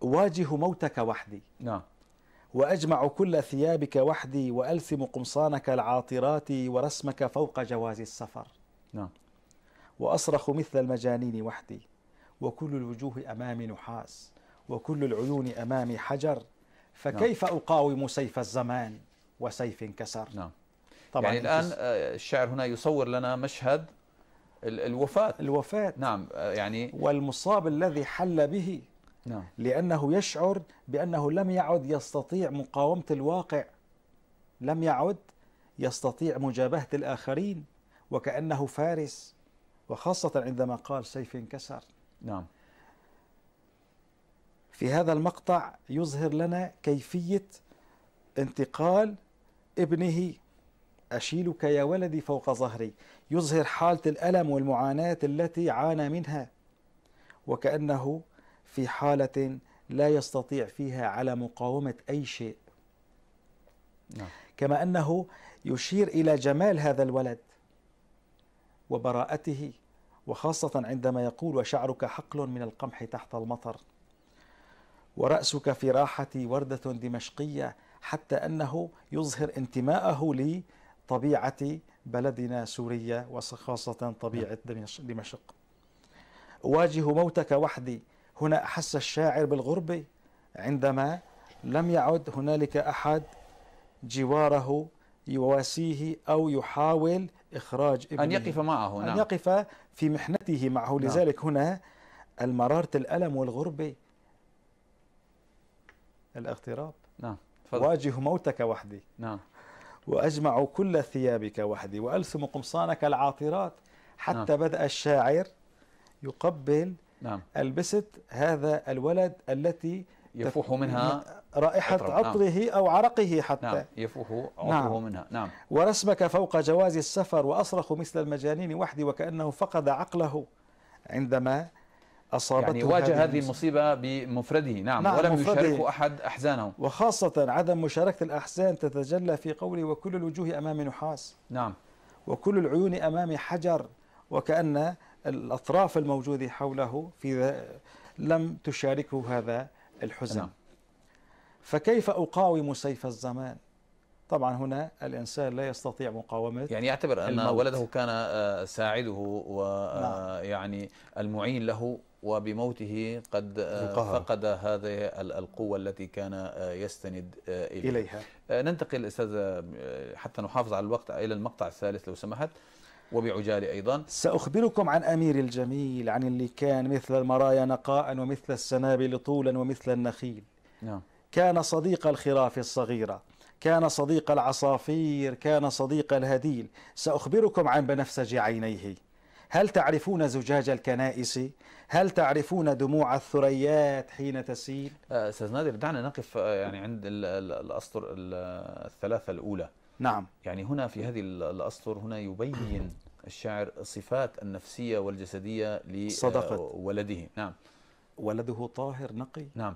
C: واجه موتك وحدي نعم وأجمع كل ثيابك وحدي وألسم قمصانك العاطرات ورسمك فوق جواز السفر نعم وأصرخ مثل المجانين وحدي وكل الوجوه أمامي نحاس وكل العيون أمامي حجر فكيف نعم. أقاوم سيف الزمان وسيف انكسر نعم طبعا يعني الآن
A: آه، الشعر هنا يصور لنا مشهد الوفاة الوفاة نعم
C: آه، يعني والمصاب الذي حل به نعم. لأنه يشعر بأنه لم يعد يستطيع مقاومة الواقع لم يعد يستطيع مجابهة الآخرين وكأنه فارس وخاصة عندما قال سيف انكسر نعم في هذا المقطع يظهر لنا كيفية انتقال ابنه أشيلك يا ولدي فوق ظهري يظهر حالة الألم والمعاناة التي عانى منها وكأنه في حالة لا يستطيع فيها على مقاومة أي شيء نعم. كما أنه يشير إلى جمال هذا الولد وبراءته وخاصة عندما يقول وشعرك حقل من القمح تحت المطر ورأسك في راحة وردة دمشقية حتى أنه يظهر انتماءه لطبيعة بلدنا سوريا وخاصة طبيعة نعم. دمشق أواجه موتك وحدي هنا أحس الشاعر بالغربة عندما لم يعد هنالك أحد جواره يواسيه أو يحاول إخراج ابنه أن يقف معه نعم. أن يقف في محنته معه نعم. لذلك هنا المرارة الألم والغربة الاغتراب نعم واجه موتك وحدي نعم وأجمع كل ثيابك وحدي وألثم قمصانك العاطرات حتى نعم. بدأ الشاعر يقبل نعم. ألبست هذا الولد التي يفوح منها رائحة عطره, نعم. عطره نعم. أو عرقه حتى نعم.
A: يفوح عطره نعم.
C: منها نعم. ورسمك فوق جواز السفر وأصرخ مثل المجانين وحدي وكأنه فقد عقله عندما
A: أصابته يعني واجه هذه المصيبة بمفرده نعم, نعم ولم مفرده يشاركه أحد
C: أحزانه وخاصة عدم مشاركة الأحزان تتجلى في قوله وكل الوجوه أمام نحاس نعم وكل العيون أمام حجر وكأن الأطراف الموجودة حوله في لم تشاركه هذا الحزن نعم. فكيف أقاوم سيف الزمان طبعا هنا الإنسان لا يستطيع مقاومة يعني يعتبر أن الموت. ولده
A: كان آه، ساعده ويعني آه، نعم. يعني المعين له وبموته قد القهر. آه، فقد هذه القوة التي كان يستند إليها, إليها. ننتقل أستاذ حتى نحافظ على الوقت إلى المقطع الثالث لو سمحت وبعجالة أيضا
C: سأخبركم عن أمير الجميل عن اللي كان مثل المرايا نقاء ومثل السنابل طولا ومثل النخيل نعم. كان صديق الخراف الصغيرة كان صديق العصافير كان صديق الهديل سأخبركم عن بنفسج عينيه هل تعرفون زجاج الكنائس هل تعرفون دموع الثريات حين تسيل آه، أستاذ نادر دعنا نقف
A: آه، يعني عند الأسطر الثلاثة الأولى نعم يعني هنا في هذه الأسطر هنا يبين الشاعر الصفات النفسية والجسدية لولده ولده نعم
C: ولده طاهر نقي نعم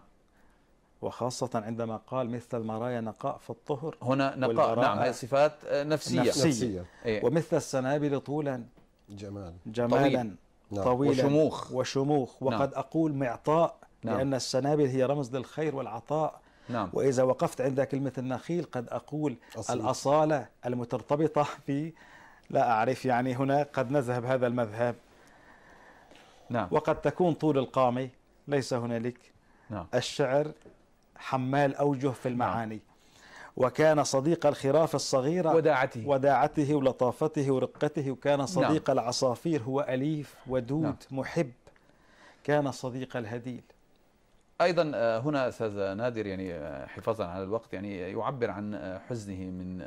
C: وخاصة عندما قال مثل المرايا نقاء في الطهر هنا نقاء نعم هذه صفات نفسية نفسية, نفسية. إيه؟ ومثل السنابل طولا
B: جمال جمالا طويل. نعم. طويلا نعم. وشموخ
C: وشموخ نعم. وقد نعم. أقول معطاء نعم. لأن السنابل هي رمز للخير والعطاء نعم. وإذا وقفت عند كلمة النخيل قد أقول أصلي. الأصالة المترتبطة في لا أعرف يعني هنا قد نذهب هذا المذهب نعم. وقد تكون طول القامة ليس هنالك نعم. الشعر حمال أوجه في المعاني نعم. وكان صديق الخراف الصغيرة وداعته وداعته ولطافته ورقته وكان نعم. صديق نعم. العصافير هو أليف ودود نعم. محب كان صديق الهديل ايضا آه، هنا استاذ نادر يعني
A: آه، حفاظا على الوقت يعني آه، يعبر عن حزنه من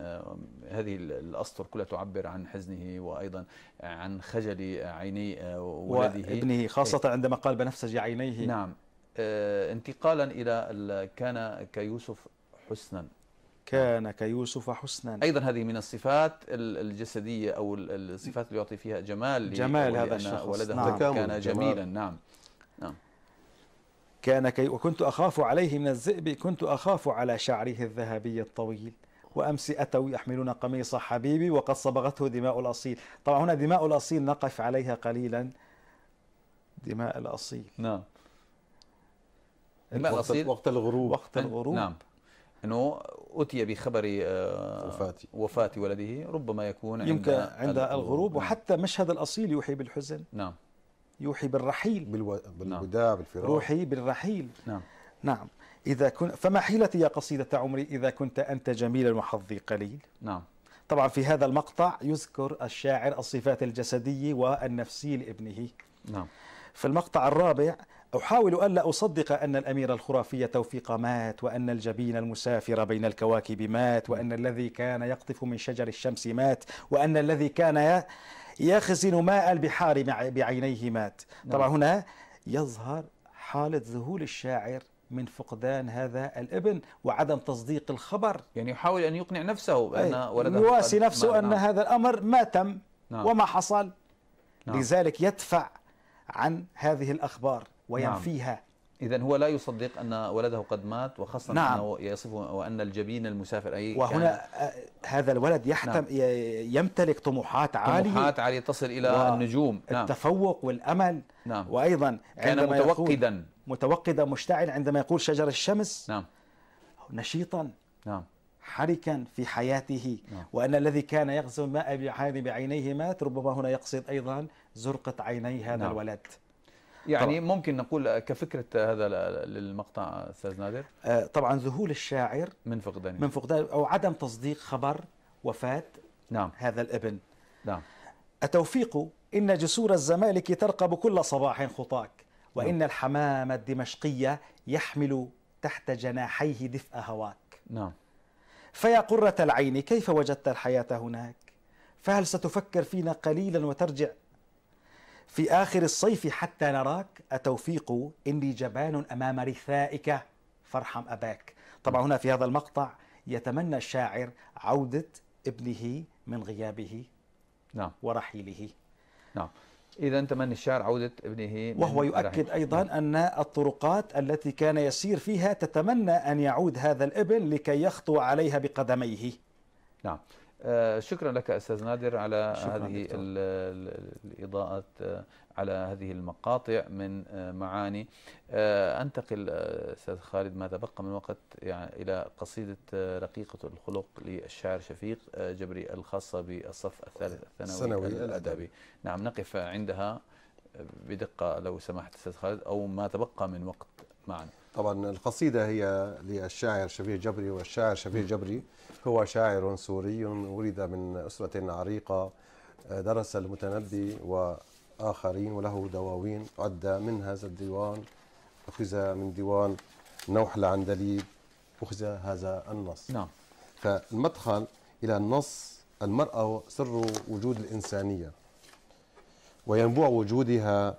A: هذه الاسطر كلها تعبر عن حزنه وايضا عن خجل عيني ولده وابنه خاصه
C: إيه. عندما قال بنفسج عينيه نعم
A: انتقالا الى كان كيوسف
C: حسنا كان كيوسف حسنا
A: ايضا هذه من الصفات الجسديه او الصفات اللي يعطي فيها جمال جمال هذا الشخص ولده نعم. كان جميلا
C: نعم نعم كان كي وكنت أخاف عليه من الذئب كنت أخاف على شعره الذهبي الطويل وأمس أتوا يحملون قميص حبيبي وقد صبغته دماء الأصيل طبعا هنا دماء الأصيل نقف عليها قليلا دماء الأصيل نعم دماء الأصيل وقت الغروب وقت إيه؟ الغروب نعم
A: انه اتي بخبر آه، وفاتي وفاة ولده ربما
C: يكون عند يمكن عند الغروب وحتى مشهد الاصيل يوحي بالحزن نعم يوحي بالرحيل بالو... بالوداع نعم. بالفراق روحي بالرحيل نعم نعم إذا كنت فما حيلتي يا قصيدة عمري إذا كنت أنت جميلا وحظي قليل نعم طبعا في هذا المقطع يذكر الشاعر الصفات الجسدية والنفسية لابنه نعم في المقطع الرابع أحاول ألا أصدق أن الأمير الخرافي توفيق مات وأن الجبين المسافر بين الكواكب مات وأن الذي كان يقطف من شجر الشمس مات وأن الذي كان يخزن ماء البحار بعينيه مات نعم. طبعا هنا يظهر حالة ذهول الشاعر من فقدان هذا الابن وعدم تصديق الخبر يعني يحاول أن يقنع نفسه بأن ولده يواسي نفسه أن نعم. هذا الأمر ما تم نعم. وما حصل نعم. لذلك يدفع عن هذه الأخبار نعم. وينفيها نعم.
A: إذا هو لا يصدق أن ولده قد مات وخاصة نعم. أنه يصفه وأن الجبين المسافر أي وهنا
C: هذا الولد يحتم نعم. يمتلك طموحات عالية طموحات
A: عالية تصل إلى
C: النجوم نعم. التفوق والأمل نعم. وأيضا كان متوقدا متوقدا مشتعلا عندما يقول شجر الشمس نعم. نشيطا نعم. حركا في حياته نعم. وأن الذي كان يغزو الماء بعينيه مات ربما هنا يقصد أيضا زرقة عيني هذا نعم. الولد
A: يعني طبعا. ممكن نقول كفكره هذا للمقطع استاذ نادر
C: آه، طبعا ذهول الشاعر من فقدانه من فقدانه او عدم تصديق خبر وفاه نعم هذا الابن نعم التوفيق إن جسور الزمالك ترقب كل صباح خطاك وإن نعم. الحمام الدمشقية يحمل تحت جناحيه دفء هواك نعم فيا قرة العين كيف وجدت الحياة هناك فهل ستفكر فينا قليلا وترجع في آخر الصيف حتى نراك أتوفيق إني جبان أمام رثائك فارحم أباك طبعا هنا في هذا المقطع يتمنى الشاعر عودة ابنه من غيابه نعم ورحيله نعم إذا تمنى الشاعر عودة ابنه وهو يؤكد رحيم. نعم. أيضا أن الطرقات التي كان يسير فيها تتمنى أن يعود هذا الابن لكي يخطو عليها بقدميه نعم
A: آه، شكرا لك استاذ نادر على هذه الاضاءه آه، على هذه المقاطع من آه، معاني انتقل استاذ خالد ما تبقى من وقت يعني الى قصيده رقيقه الخلق للشاعر شفيق جبري الخاصه بالصف الثالث الثانوي الادبي نعم نقف عندها بدقه لو
B: سمحت استاذ خالد او ما تبقى من وقت معنا طبعا القصيده هي للشاعر شفيق جبري والشاعر شفيق جبري هو شاعر سوري ولد من أسرة عريقة آه، درس المتنبي وآخرين وله دواوين عدة منها هذا الديوان أخذ من ديوان نوح العندليب أخذ هذا النص نعم فالمدخل إلى النص المرأة سر وجود الإنسانية وينبوع وجودها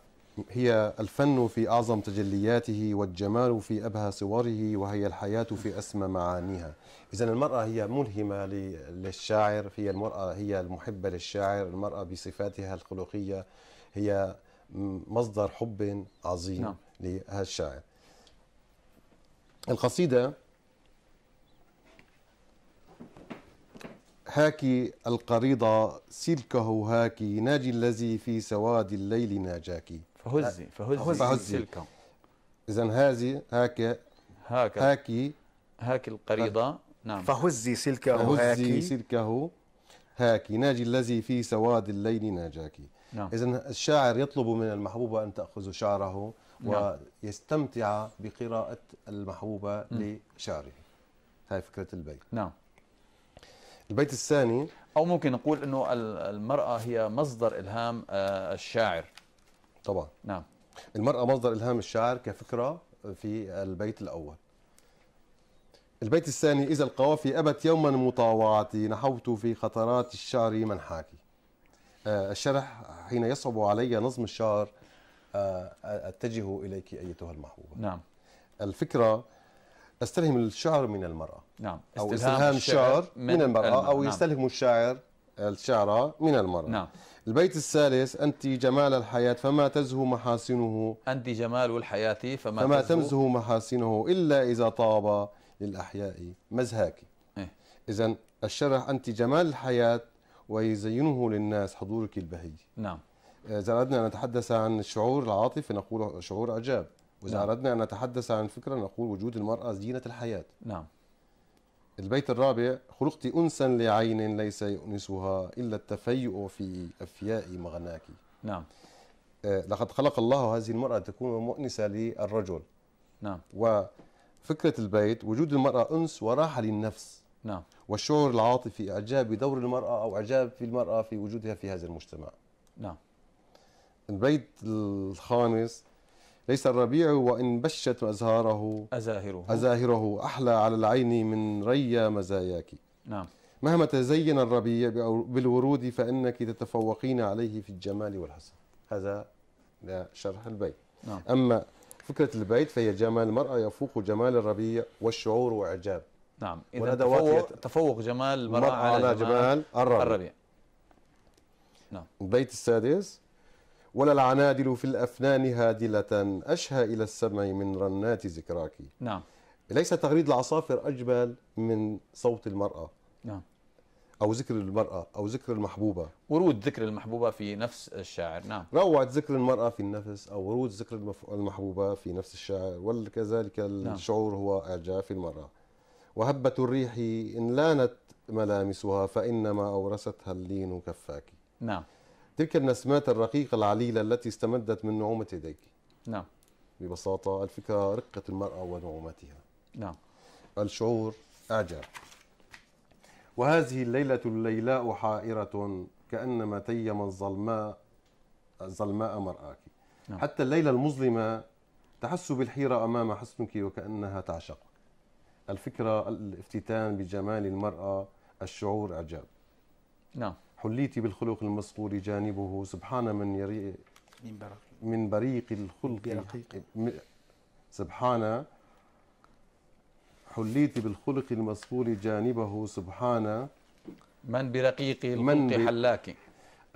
B: هي الفن في أعظم تجلياته والجمال في أبهى صوره وهي الحياة في أسمى معانيها إذا المرأة هي ملهمة للشاعر هي المرأة هي المحبة للشاعر المرأة بصفاتها الخلقية هي مصدر حب عظيم نعم. لهذا الشاعر القصيدة هاكي القريضة سلكه هاكي ناجي الذي في سواد الليل ناجاكي فهزي فهزي فهزي فهزي. اذا هذه هاك هاك هاكي هاك القريضه نعم فهزي سلكه فهزي سلكه هاكي ناجي الذي في سواد الليل ناجاكي نعم. إذا الشاعر يطلب من المحبوبة أن تأخذ شعره نعم. ويستمتع بقراءة المحبوبة م. لشعره هاي فكرة البيت نعم البيت الثاني أو ممكن نقول أنه المرأة هي مصدر إلهام آه، الشاعر طبعا نعم المرأة مصدر إلهام الشاعر كفكرة في البيت الأول البيت الثاني إذا القوافي أبت يوما مطاوعتي نحوت في خطرات الشعر آه الشرح حين يصعب علي نظم الشعر آه، أتجه إليك أيتها المحبوبة نعم الفكرة استلهم الشعر من المرأة نعم أو استلهام الشعر من, من المرأة, المرأة أو نعم. يستلهم الشاعر الشعرة من المرأة نعم البيت الثالث أنت جمال الحياة فما تزهو محاسنه أنت جمال الحياة فما, فما تزهو, محاسنه إلا إذا طاب للأحياء مزهاك إيه؟ إذا الشرح أنت جمال الحياة ويزينه للناس حضورك البهي نعم آه، إذا أردنا أن نتحدث عن الشعور العاطفي نقول شعور إعجاب وإذا نعم. أردنا أن نتحدث عن الفكرة نقول وجود المرأة زينة الحياة نعم البيت الرابع خلقت أنسا لعين ليس يؤنسها إلا التفيؤ في أفياء مغناك نعم آه، لقد خلق الله هذه المرأة تكون مؤنسة للرجل نعم وفكرة البيت وجود المرأة أنس وراحة للنفس نعم والشعور العاطفي إعجاب بدور المرأة أو إعجاب في المرأة في وجودها في هذا المجتمع نعم البيت الخامس ليس الربيع وإن بشت أزهاره أزاهره أزاهره أحلى على العين من ريا مزاياك نعم مهما تزين الربيع بالورود فإنك تتفوقين عليه في الجمال والحسن هذا شرح البيت نعم. أما فكرة البيت فهي جمال المرأة يفوق جمال الربيع والشعور وإعجاب نعم إذا تفوق,
A: تفوق جمال المرأة على, على جمال, جمال الربيع, الربيع.
B: نعم البيت السادس ولا العنادل في الأفنان هادلة أشهى إلى السمع من رنات ذكراك نعم ليس تغريد العصافر أجمل من صوت المرأة نعم أو ذكر المرأة أو ذكر المحبوبة
A: ورود ذكر المحبوبة في نفس الشاعر نعم
B: روعة ذكر المرأة في النفس أو ورود ذكر المحبوبة في نفس الشاعر وكذلك نعم. الشعور نعم. هو في المرأة وهبة الريح إن لانت ملامسها فإنما أورثتها اللين كفاك نعم تلك النسمات الرقيقة العليلة التي استمدت من نعومة يديك نعم ببساطة الفكرة رقة المرأة ونعومتها نعم الشعور إعجاب وهذه الليلة الليلاء حائرة كأنما تيم الظلماء الظلماء مرآك نعم. حتى الليلة المظلمة تحس بالحيرة أمام حسنك وكأنها تعشقك الفكرة الافتتان بجمال المرأة الشعور إعجاب نعم حليت بالخلق المسطور جانبه سبحان من يري من برق من بريق الخلق برقيق. سبحان حليت بالخلق المسطور جانبه سبحان
A: من برقيق الخلق
B: حلاك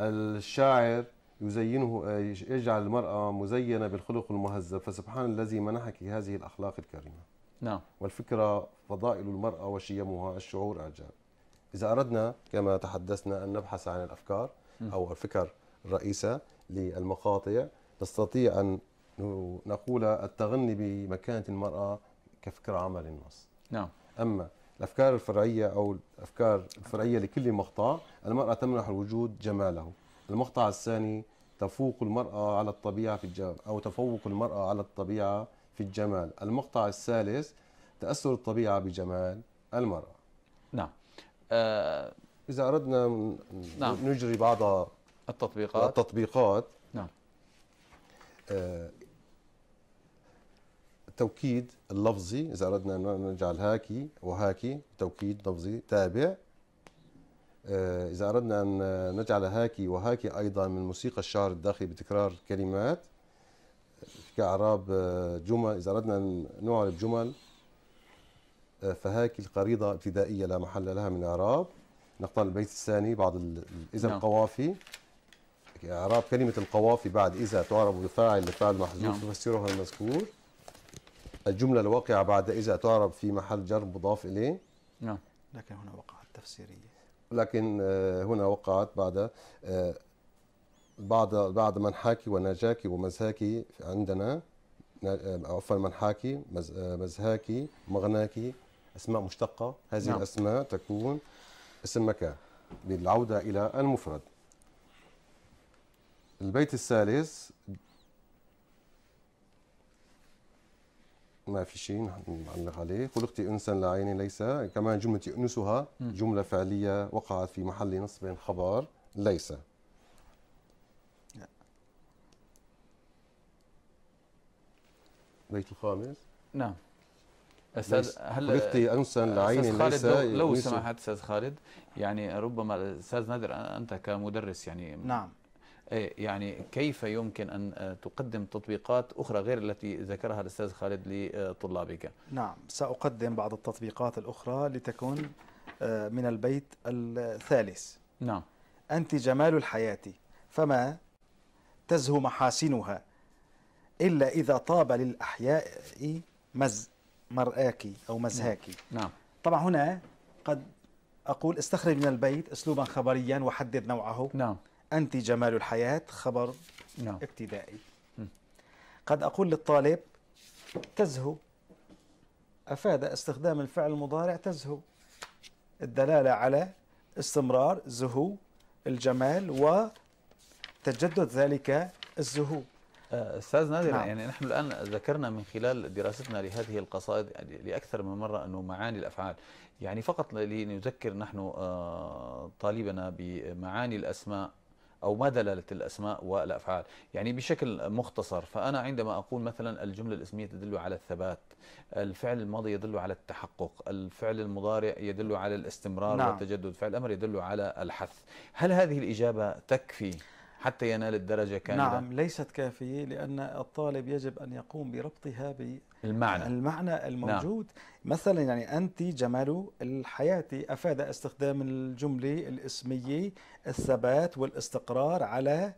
B: الشاعر يزينه يجعل المرأة مزينة بالخلق المهذب فسبحان الذي منحك هذه الأخلاق الكريمة نعم والفكرة فضائل المرأة وشيمها الشعور أعجاب إذا أردنا كما تحدثنا أن نبحث عن الأفكار أو الفكر الرئيسة للمقاطع نستطيع أن نقول التغني بمكانة المرأة كفكرة عامة للنص نعم أما الأفكار الفرعية أو الأفكار الفرعية لكل مقطع المرأة تمنح الوجود جماله المقطع الثاني تفوق المرأة على الطبيعة في الجمال أو تفوق المرأة على الطبيعة في الجمال المقطع الثالث تأثر الطبيعة بجمال المرأة نعم آه اذا اردنا نعم. نجري بعض التطبيقات التطبيقات نعم آه التوكيد اللفظي اذا اردنا ان نجعل هاكي وهاكي توكيد لفظي تابع آه اذا اردنا ان نجعل هاكي وهاكي ايضا من موسيقى الشعر الداخلي بتكرار كلمات كاعراب آه، آه، جمل اذا اردنا ان نعرب جمل فهاك القريضة ابتدائية لا محل لها من إعراب نقطة البيت الثاني بعض إذا نعم. القوافي إعراب كلمة القوافي بعد إذا تعرب بفاعل لفاعل محذوف نعم. تفسيرها المذكور الجملة الواقعة بعد إذا تعرب في محل جر مضاف إليه
C: نعم لكن هنا وقعت تفسيرية
B: لكن آه، هنا وقعت بعد آه، بعد بعد من حاكي ونجاكي ومزهاكي عندنا آه، عفوا من حاكي مزهاكي مغناكي أسماء مشتقة هذه نعم. الأسماء تكون اسم مكان للعودة إلى المفرد البيت الثالث ما في شيء نعلق عليه خلقت انسا لعيني ليس كمان جمله يؤنسها جمله فعليه وقعت في محل نصب خبر ليس نعم. البيت الخامس نعم استاذ هل حضرتك انسا لعيني ليس لو, لو سمحت
A: استاذ خالد يعني ربما استاذ نادر انت كمدرس يعني نعم إيه، يعني كيف يمكن ان تقدم تطبيقات اخرى غير التي ذكرها الاستاذ خالد لطلابك؟
C: نعم ساقدم بعض التطبيقات الاخرى لتكون آه، من البيت الثالث. نعم. انت جمال الحياه فما تزهو محاسنها الا اذا طاب للاحياء مز مرآكي أو مزهاكي نعم. نعم طبعا هنا قد أقول استخرج من البيت أسلوبا خبريا وحدد نوعه نعم أنت جمال الحياة خبر نعم ابتدائي قد أقول للطالب تزهو أفاد استخدام الفعل المضارع تزهو الدلالة على استمرار زهو الجمال وتجدد ذلك الزهو استاذ نادر نعم. يعني
A: نحن الان ذكرنا من خلال دراستنا لهذه القصائد لاكثر من مره انه معاني الافعال يعني فقط لنذكر نحن آه، طالبنا بمعاني الاسماء أو ما دلالة الأسماء والأفعال يعني بشكل مختصر فأنا عندما أقول مثلا الجملة الاسمية تدل على الثبات الفعل الماضي يدل على التحقق الفعل المضارع يدل على الاستمرار نعم. والتجدد فعل الأمر يدل على الحث هل هذه الإجابة تكفي؟ حتى ينال الدرجة كاملة نعم
C: ليست كافية لأن الطالب يجب أن يقوم بربطها بالمعنى المعنى الموجود نعم. مثلا يعني أنت جمال الحياة أفاد استخدام الجملة الاسمية الثبات والاستقرار على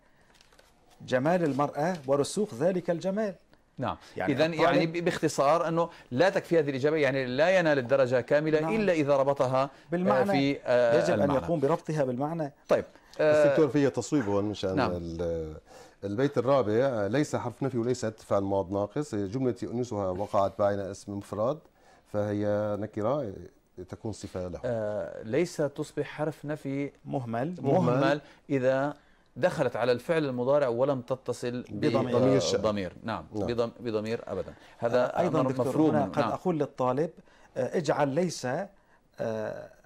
C: جمال المرأة ورسوخ ذلك الجمال
A: نعم يعني اذا يعني
C: باختصار انه لا تكفي هذه الاجابه يعني لا ينال الدرجه كامله نعم. الا اذا ربطها آه، بالمعنى في آه يجب المعنى. ان يقوم بربطها بالمعنى طيب بس دكتور آه، في
B: تصويب هون مشان نعم. البيت الرابع ليس حرف نفي وليست فعل ماض ناقص جملة يؤنسها وقعت بعين اسم مفرد فهي نكرة تكون صفة له آه ليس تصبح حرف نفي مهمل مهمل, مهمل
A: إذا دخلت على الفعل المضارع ولم تتصل بضمير آه،
C: ضمير نعم, نعم.
A: بضمير أبدا هذا أيضا مفروض نعم. قد أقول
C: للطالب آه، اجعل ليس آه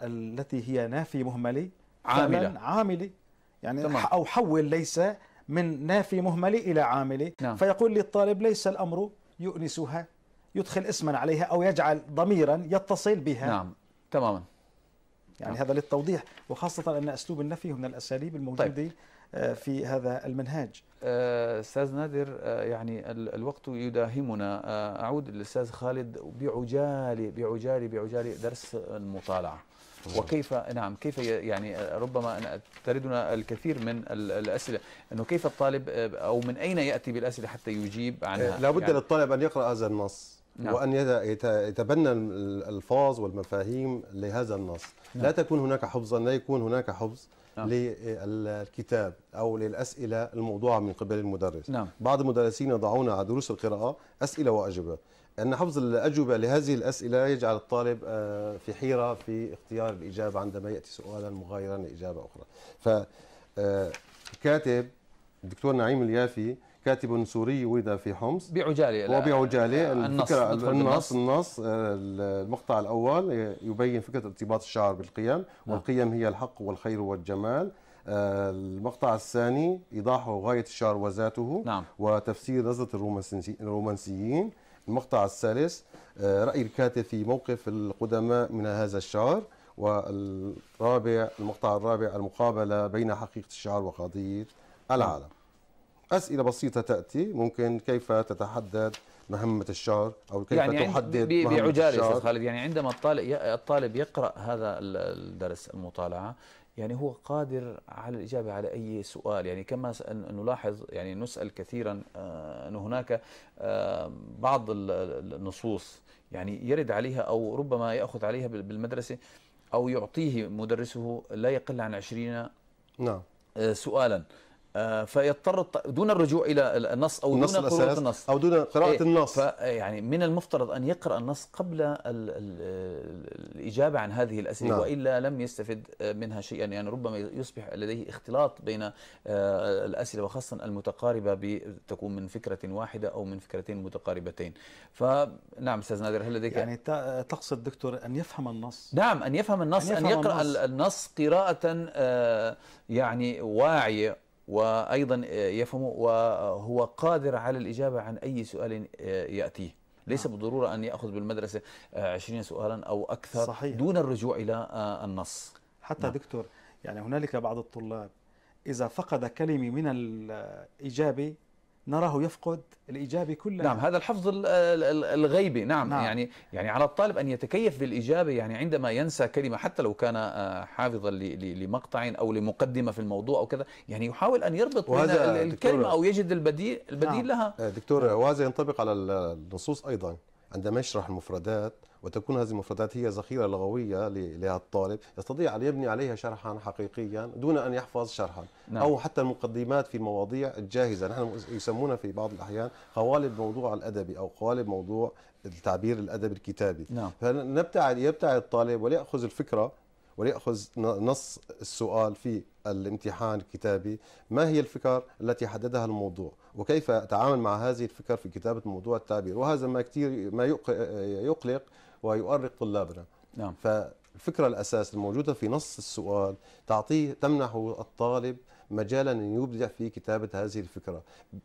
C: التي هي نافي مهملي عاملة عاملة يعني تمام. أو حول ليس من نافي مهمل إلى عاملي نعم. فيقول للطالب ليس الأمر يؤنسها يدخل اسما عليها أو يجعل ضميرا يتصل بها نعم تماما يعني نعم. هذا للتوضيح وخاصة أن أسلوب النفي هو من الأساليب الموجودة طيب. آه، في هذا المنهاج
A: آه، أستاذ نادر آه، يعني الوقت يداهمنا أعود للأستاذ خالد بعجاله بعجاله بعجاله درس المطالعة وكيف نعم كيف يعني آه، ربما تردنا الكثير من الاسئله انه كيف الطالب آه، او من اين ياتي بالاسئله حتى يجيب عنها آه، لابد يعني
B: للطالب ان يقرا هذا النص نعم. وان يتبنى الالفاظ والمفاهيم لهذا النص نعم. لا تكون هناك حفظا لا يكون هناك حفظ نعم. للكتاب او للاسئله الموضوعه من قبل المدرس نعم. بعض المدرسين يضعون على دروس القراءه اسئله واجوبه أن حفظ الأجوبة لهذه الأسئلة يجعل الطالب آه، في حيرة في اختيار الإجابة عندما يأتي سؤالا مغايرا لإجابة أخرى فكاتب آه، الدكتور نعيم اليافي كاتب سوري ولد في حمص بعجاله وبعجاله آه، النص النص النص المقطع الاول يبين فكره ارتباط الشعر بالقيم نعم. والقيم هي الحق والخير والجمال المقطع الثاني ايضاح غايه الشعر وذاته نعم. وتفسير نظره الرومانسيين المقطع الثالث آه، رأي الكاتب في موقف القدماء من هذا الشعر والرابع المقطع الرابع المقابلة بين حقيقة الشعر وقضية العالم أسئلة بسيطة تأتي ممكن كيف تتحدد مهمة الشعر أو كيف يعني تحدد بعجالة أستاذ خالد
A: يعني عندما الطالب الطالب يقرأ هذا الدرس المطالعة يعني هو قادر على الإجابة على أي سؤال يعني كما نلاحظ يعني نسأل كثيرا آه، أن هناك آه، بعض النصوص يعني يرد عليها أو ربما يأخذ عليها بالمدرسة أو يعطيه مدرسه لا يقل عن عشرين نعم آه، سؤالا آه، فيضطر دون الرجوع الى النص او دون قراءه النص او دون قراءه إيه النص إيه، يعني من المفترض ان يقرا النص قبل الـ الـ الاجابه عن هذه الاسئله نعم. والا لم يستفد منها شيئا يعني ربما يصبح لديه اختلاط بين آه، الاسئله وخاصه المتقاربه تكون من فكره واحده او من فكرتين متقاربتين فنعم استاذ نادر هل لديك يعني تقصد دكتور ان يفهم النص نعم ان يفهم النص ان, يفهم أن يقرا النص, النص قراءه آه، يعني واعيه وايضا آه، يفهمه وهو قادر على الاجابه عن اي سؤال آه، ياتيه ليس نعم. بالضروره ان ياخذ بالمدرسه 20 آه، سؤالا او اكثر صحيح.
C: دون الرجوع الى النص حتى نعم. دكتور يعني هنالك بعض الطلاب اذا فقد كلمه من الاجابه نراه يفقد الإجابة كلها نعم هذا
A: الحفظ الغيبي نعم, نعم يعني يعني على الطالب أن يتكيف بالإجابة يعني عندما ينسى كلمة حتى لو كان آه، حافظا لمقطع أو لمقدمة في الموضوع أو كذا يعني يحاول أن يربط بين الكلمة أو يجد البديل البديل نعم لها
B: آه، دكتور وهذا ينطبق على النصوص أيضا عندما يشرح المفردات وتكون هذه المفردات هي ذخيرة لغوية لهذا الطالب يستطيع أن يبني عليها شرحا حقيقيا دون أن يحفظ شرحا نعم. أو حتى المقدمات في المواضيع الجاهزة نحن يسمونها في بعض الأحيان قوالب موضوع الأدبي أو قوالب موضوع التعبير الأدبي الكتابي نعم. فنبتعد يبتعد الطالب وليأخذ الفكرة وليأخذ نص السؤال في الامتحان الكتابي ما هي الفكر التي حددها الموضوع وكيف أتعامل مع هذه الفكر في كتابة موضوع التعبير وهذا ما كثير ما يقلق ويؤرق طلابنا نعم فالفكرة الأساس الموجودة في نص السؤال تعطيه تمنح الطالب مجالا أن يبدع في كتابة هذه الفكرة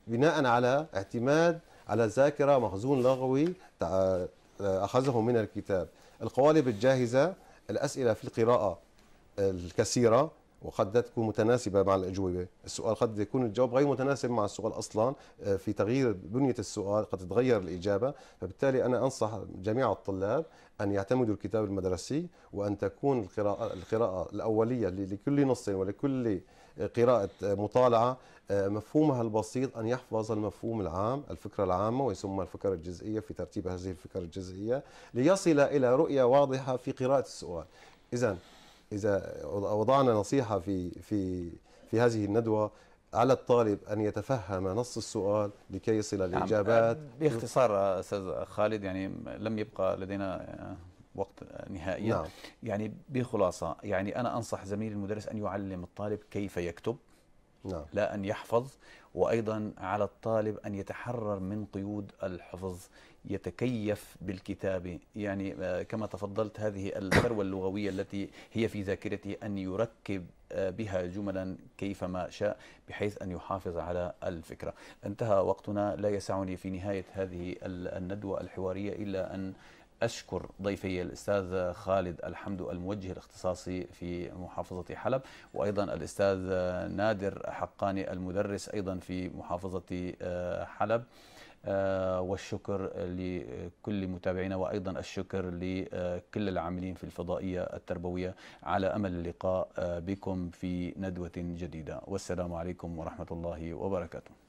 B: بناء على اعتماد على ذاكرة مخزون لغوي أخذه من الكتاب القوالب الجاهزة الأسئلة في القراءة الكثيرة وقد لا تكون متناسبه مع الاجوبه، السؤال قد يكون الجواب غير متناسب مع السؤال اصلا، آه، في تغيير بنيه السؤال قد تتغير الاجابه، فبالتالي انا انصح جميع الطلاب ان يعتمدوا الكتاب المدرسي وان تكون القراءه القراءه الاوليه لكل نص ولكل آه، قراءة آه، مطالعة مفهومها البسيط أن يحفظ المفهوم العام الفكرة العامة ويسمى الفكرة الجزئية في ترتيب هذه الفكرة الجزئية ليصل إلى رؤية واضحة في قراءة السؤال إذا اذا وضعنا نصيحه في في في هذه الندوه على الطالب ان يتفهم نص السؤال لكي يصل نعم، الاجابات نعم.
A: باختصار استاذ خالد يعني لم يبقى لدينا آه، وقت آه، نهائيا نعم. يعني بخلاصه يعني انا انصح زميلي المدرس ان يعلم الطالب كيف يكتب نعم. لا أن يحفظ وأيضا على الطالب أن يتحرر من قيود الحفظ يتكيف بالكتابة يعني آه، كما تفضلت هذه الثروة اللغوية التي هي في ذاكرته أن يركب آه، بها جملا كيفما شاء بحيث أن يحافظ على الفكرة انتهى وقتنا لا يسعني في نهاية هذه الندوة الحوارية إلا أن أشكر ضيفي الأستاذ خالد الحمد الموجه الاختصاصي في محافظة حلب وأيضا الأستاذ نادر حقاني المدرس أيضا في محافظة آه، حلب آه، والشكر لكل متابعينا وأيضا الشكر لكل العاملين في الفضائية التربوية على أمل اللقاء آه، بكم في ندوة جديدة والسلام عليكم ورحمة الله وبركاته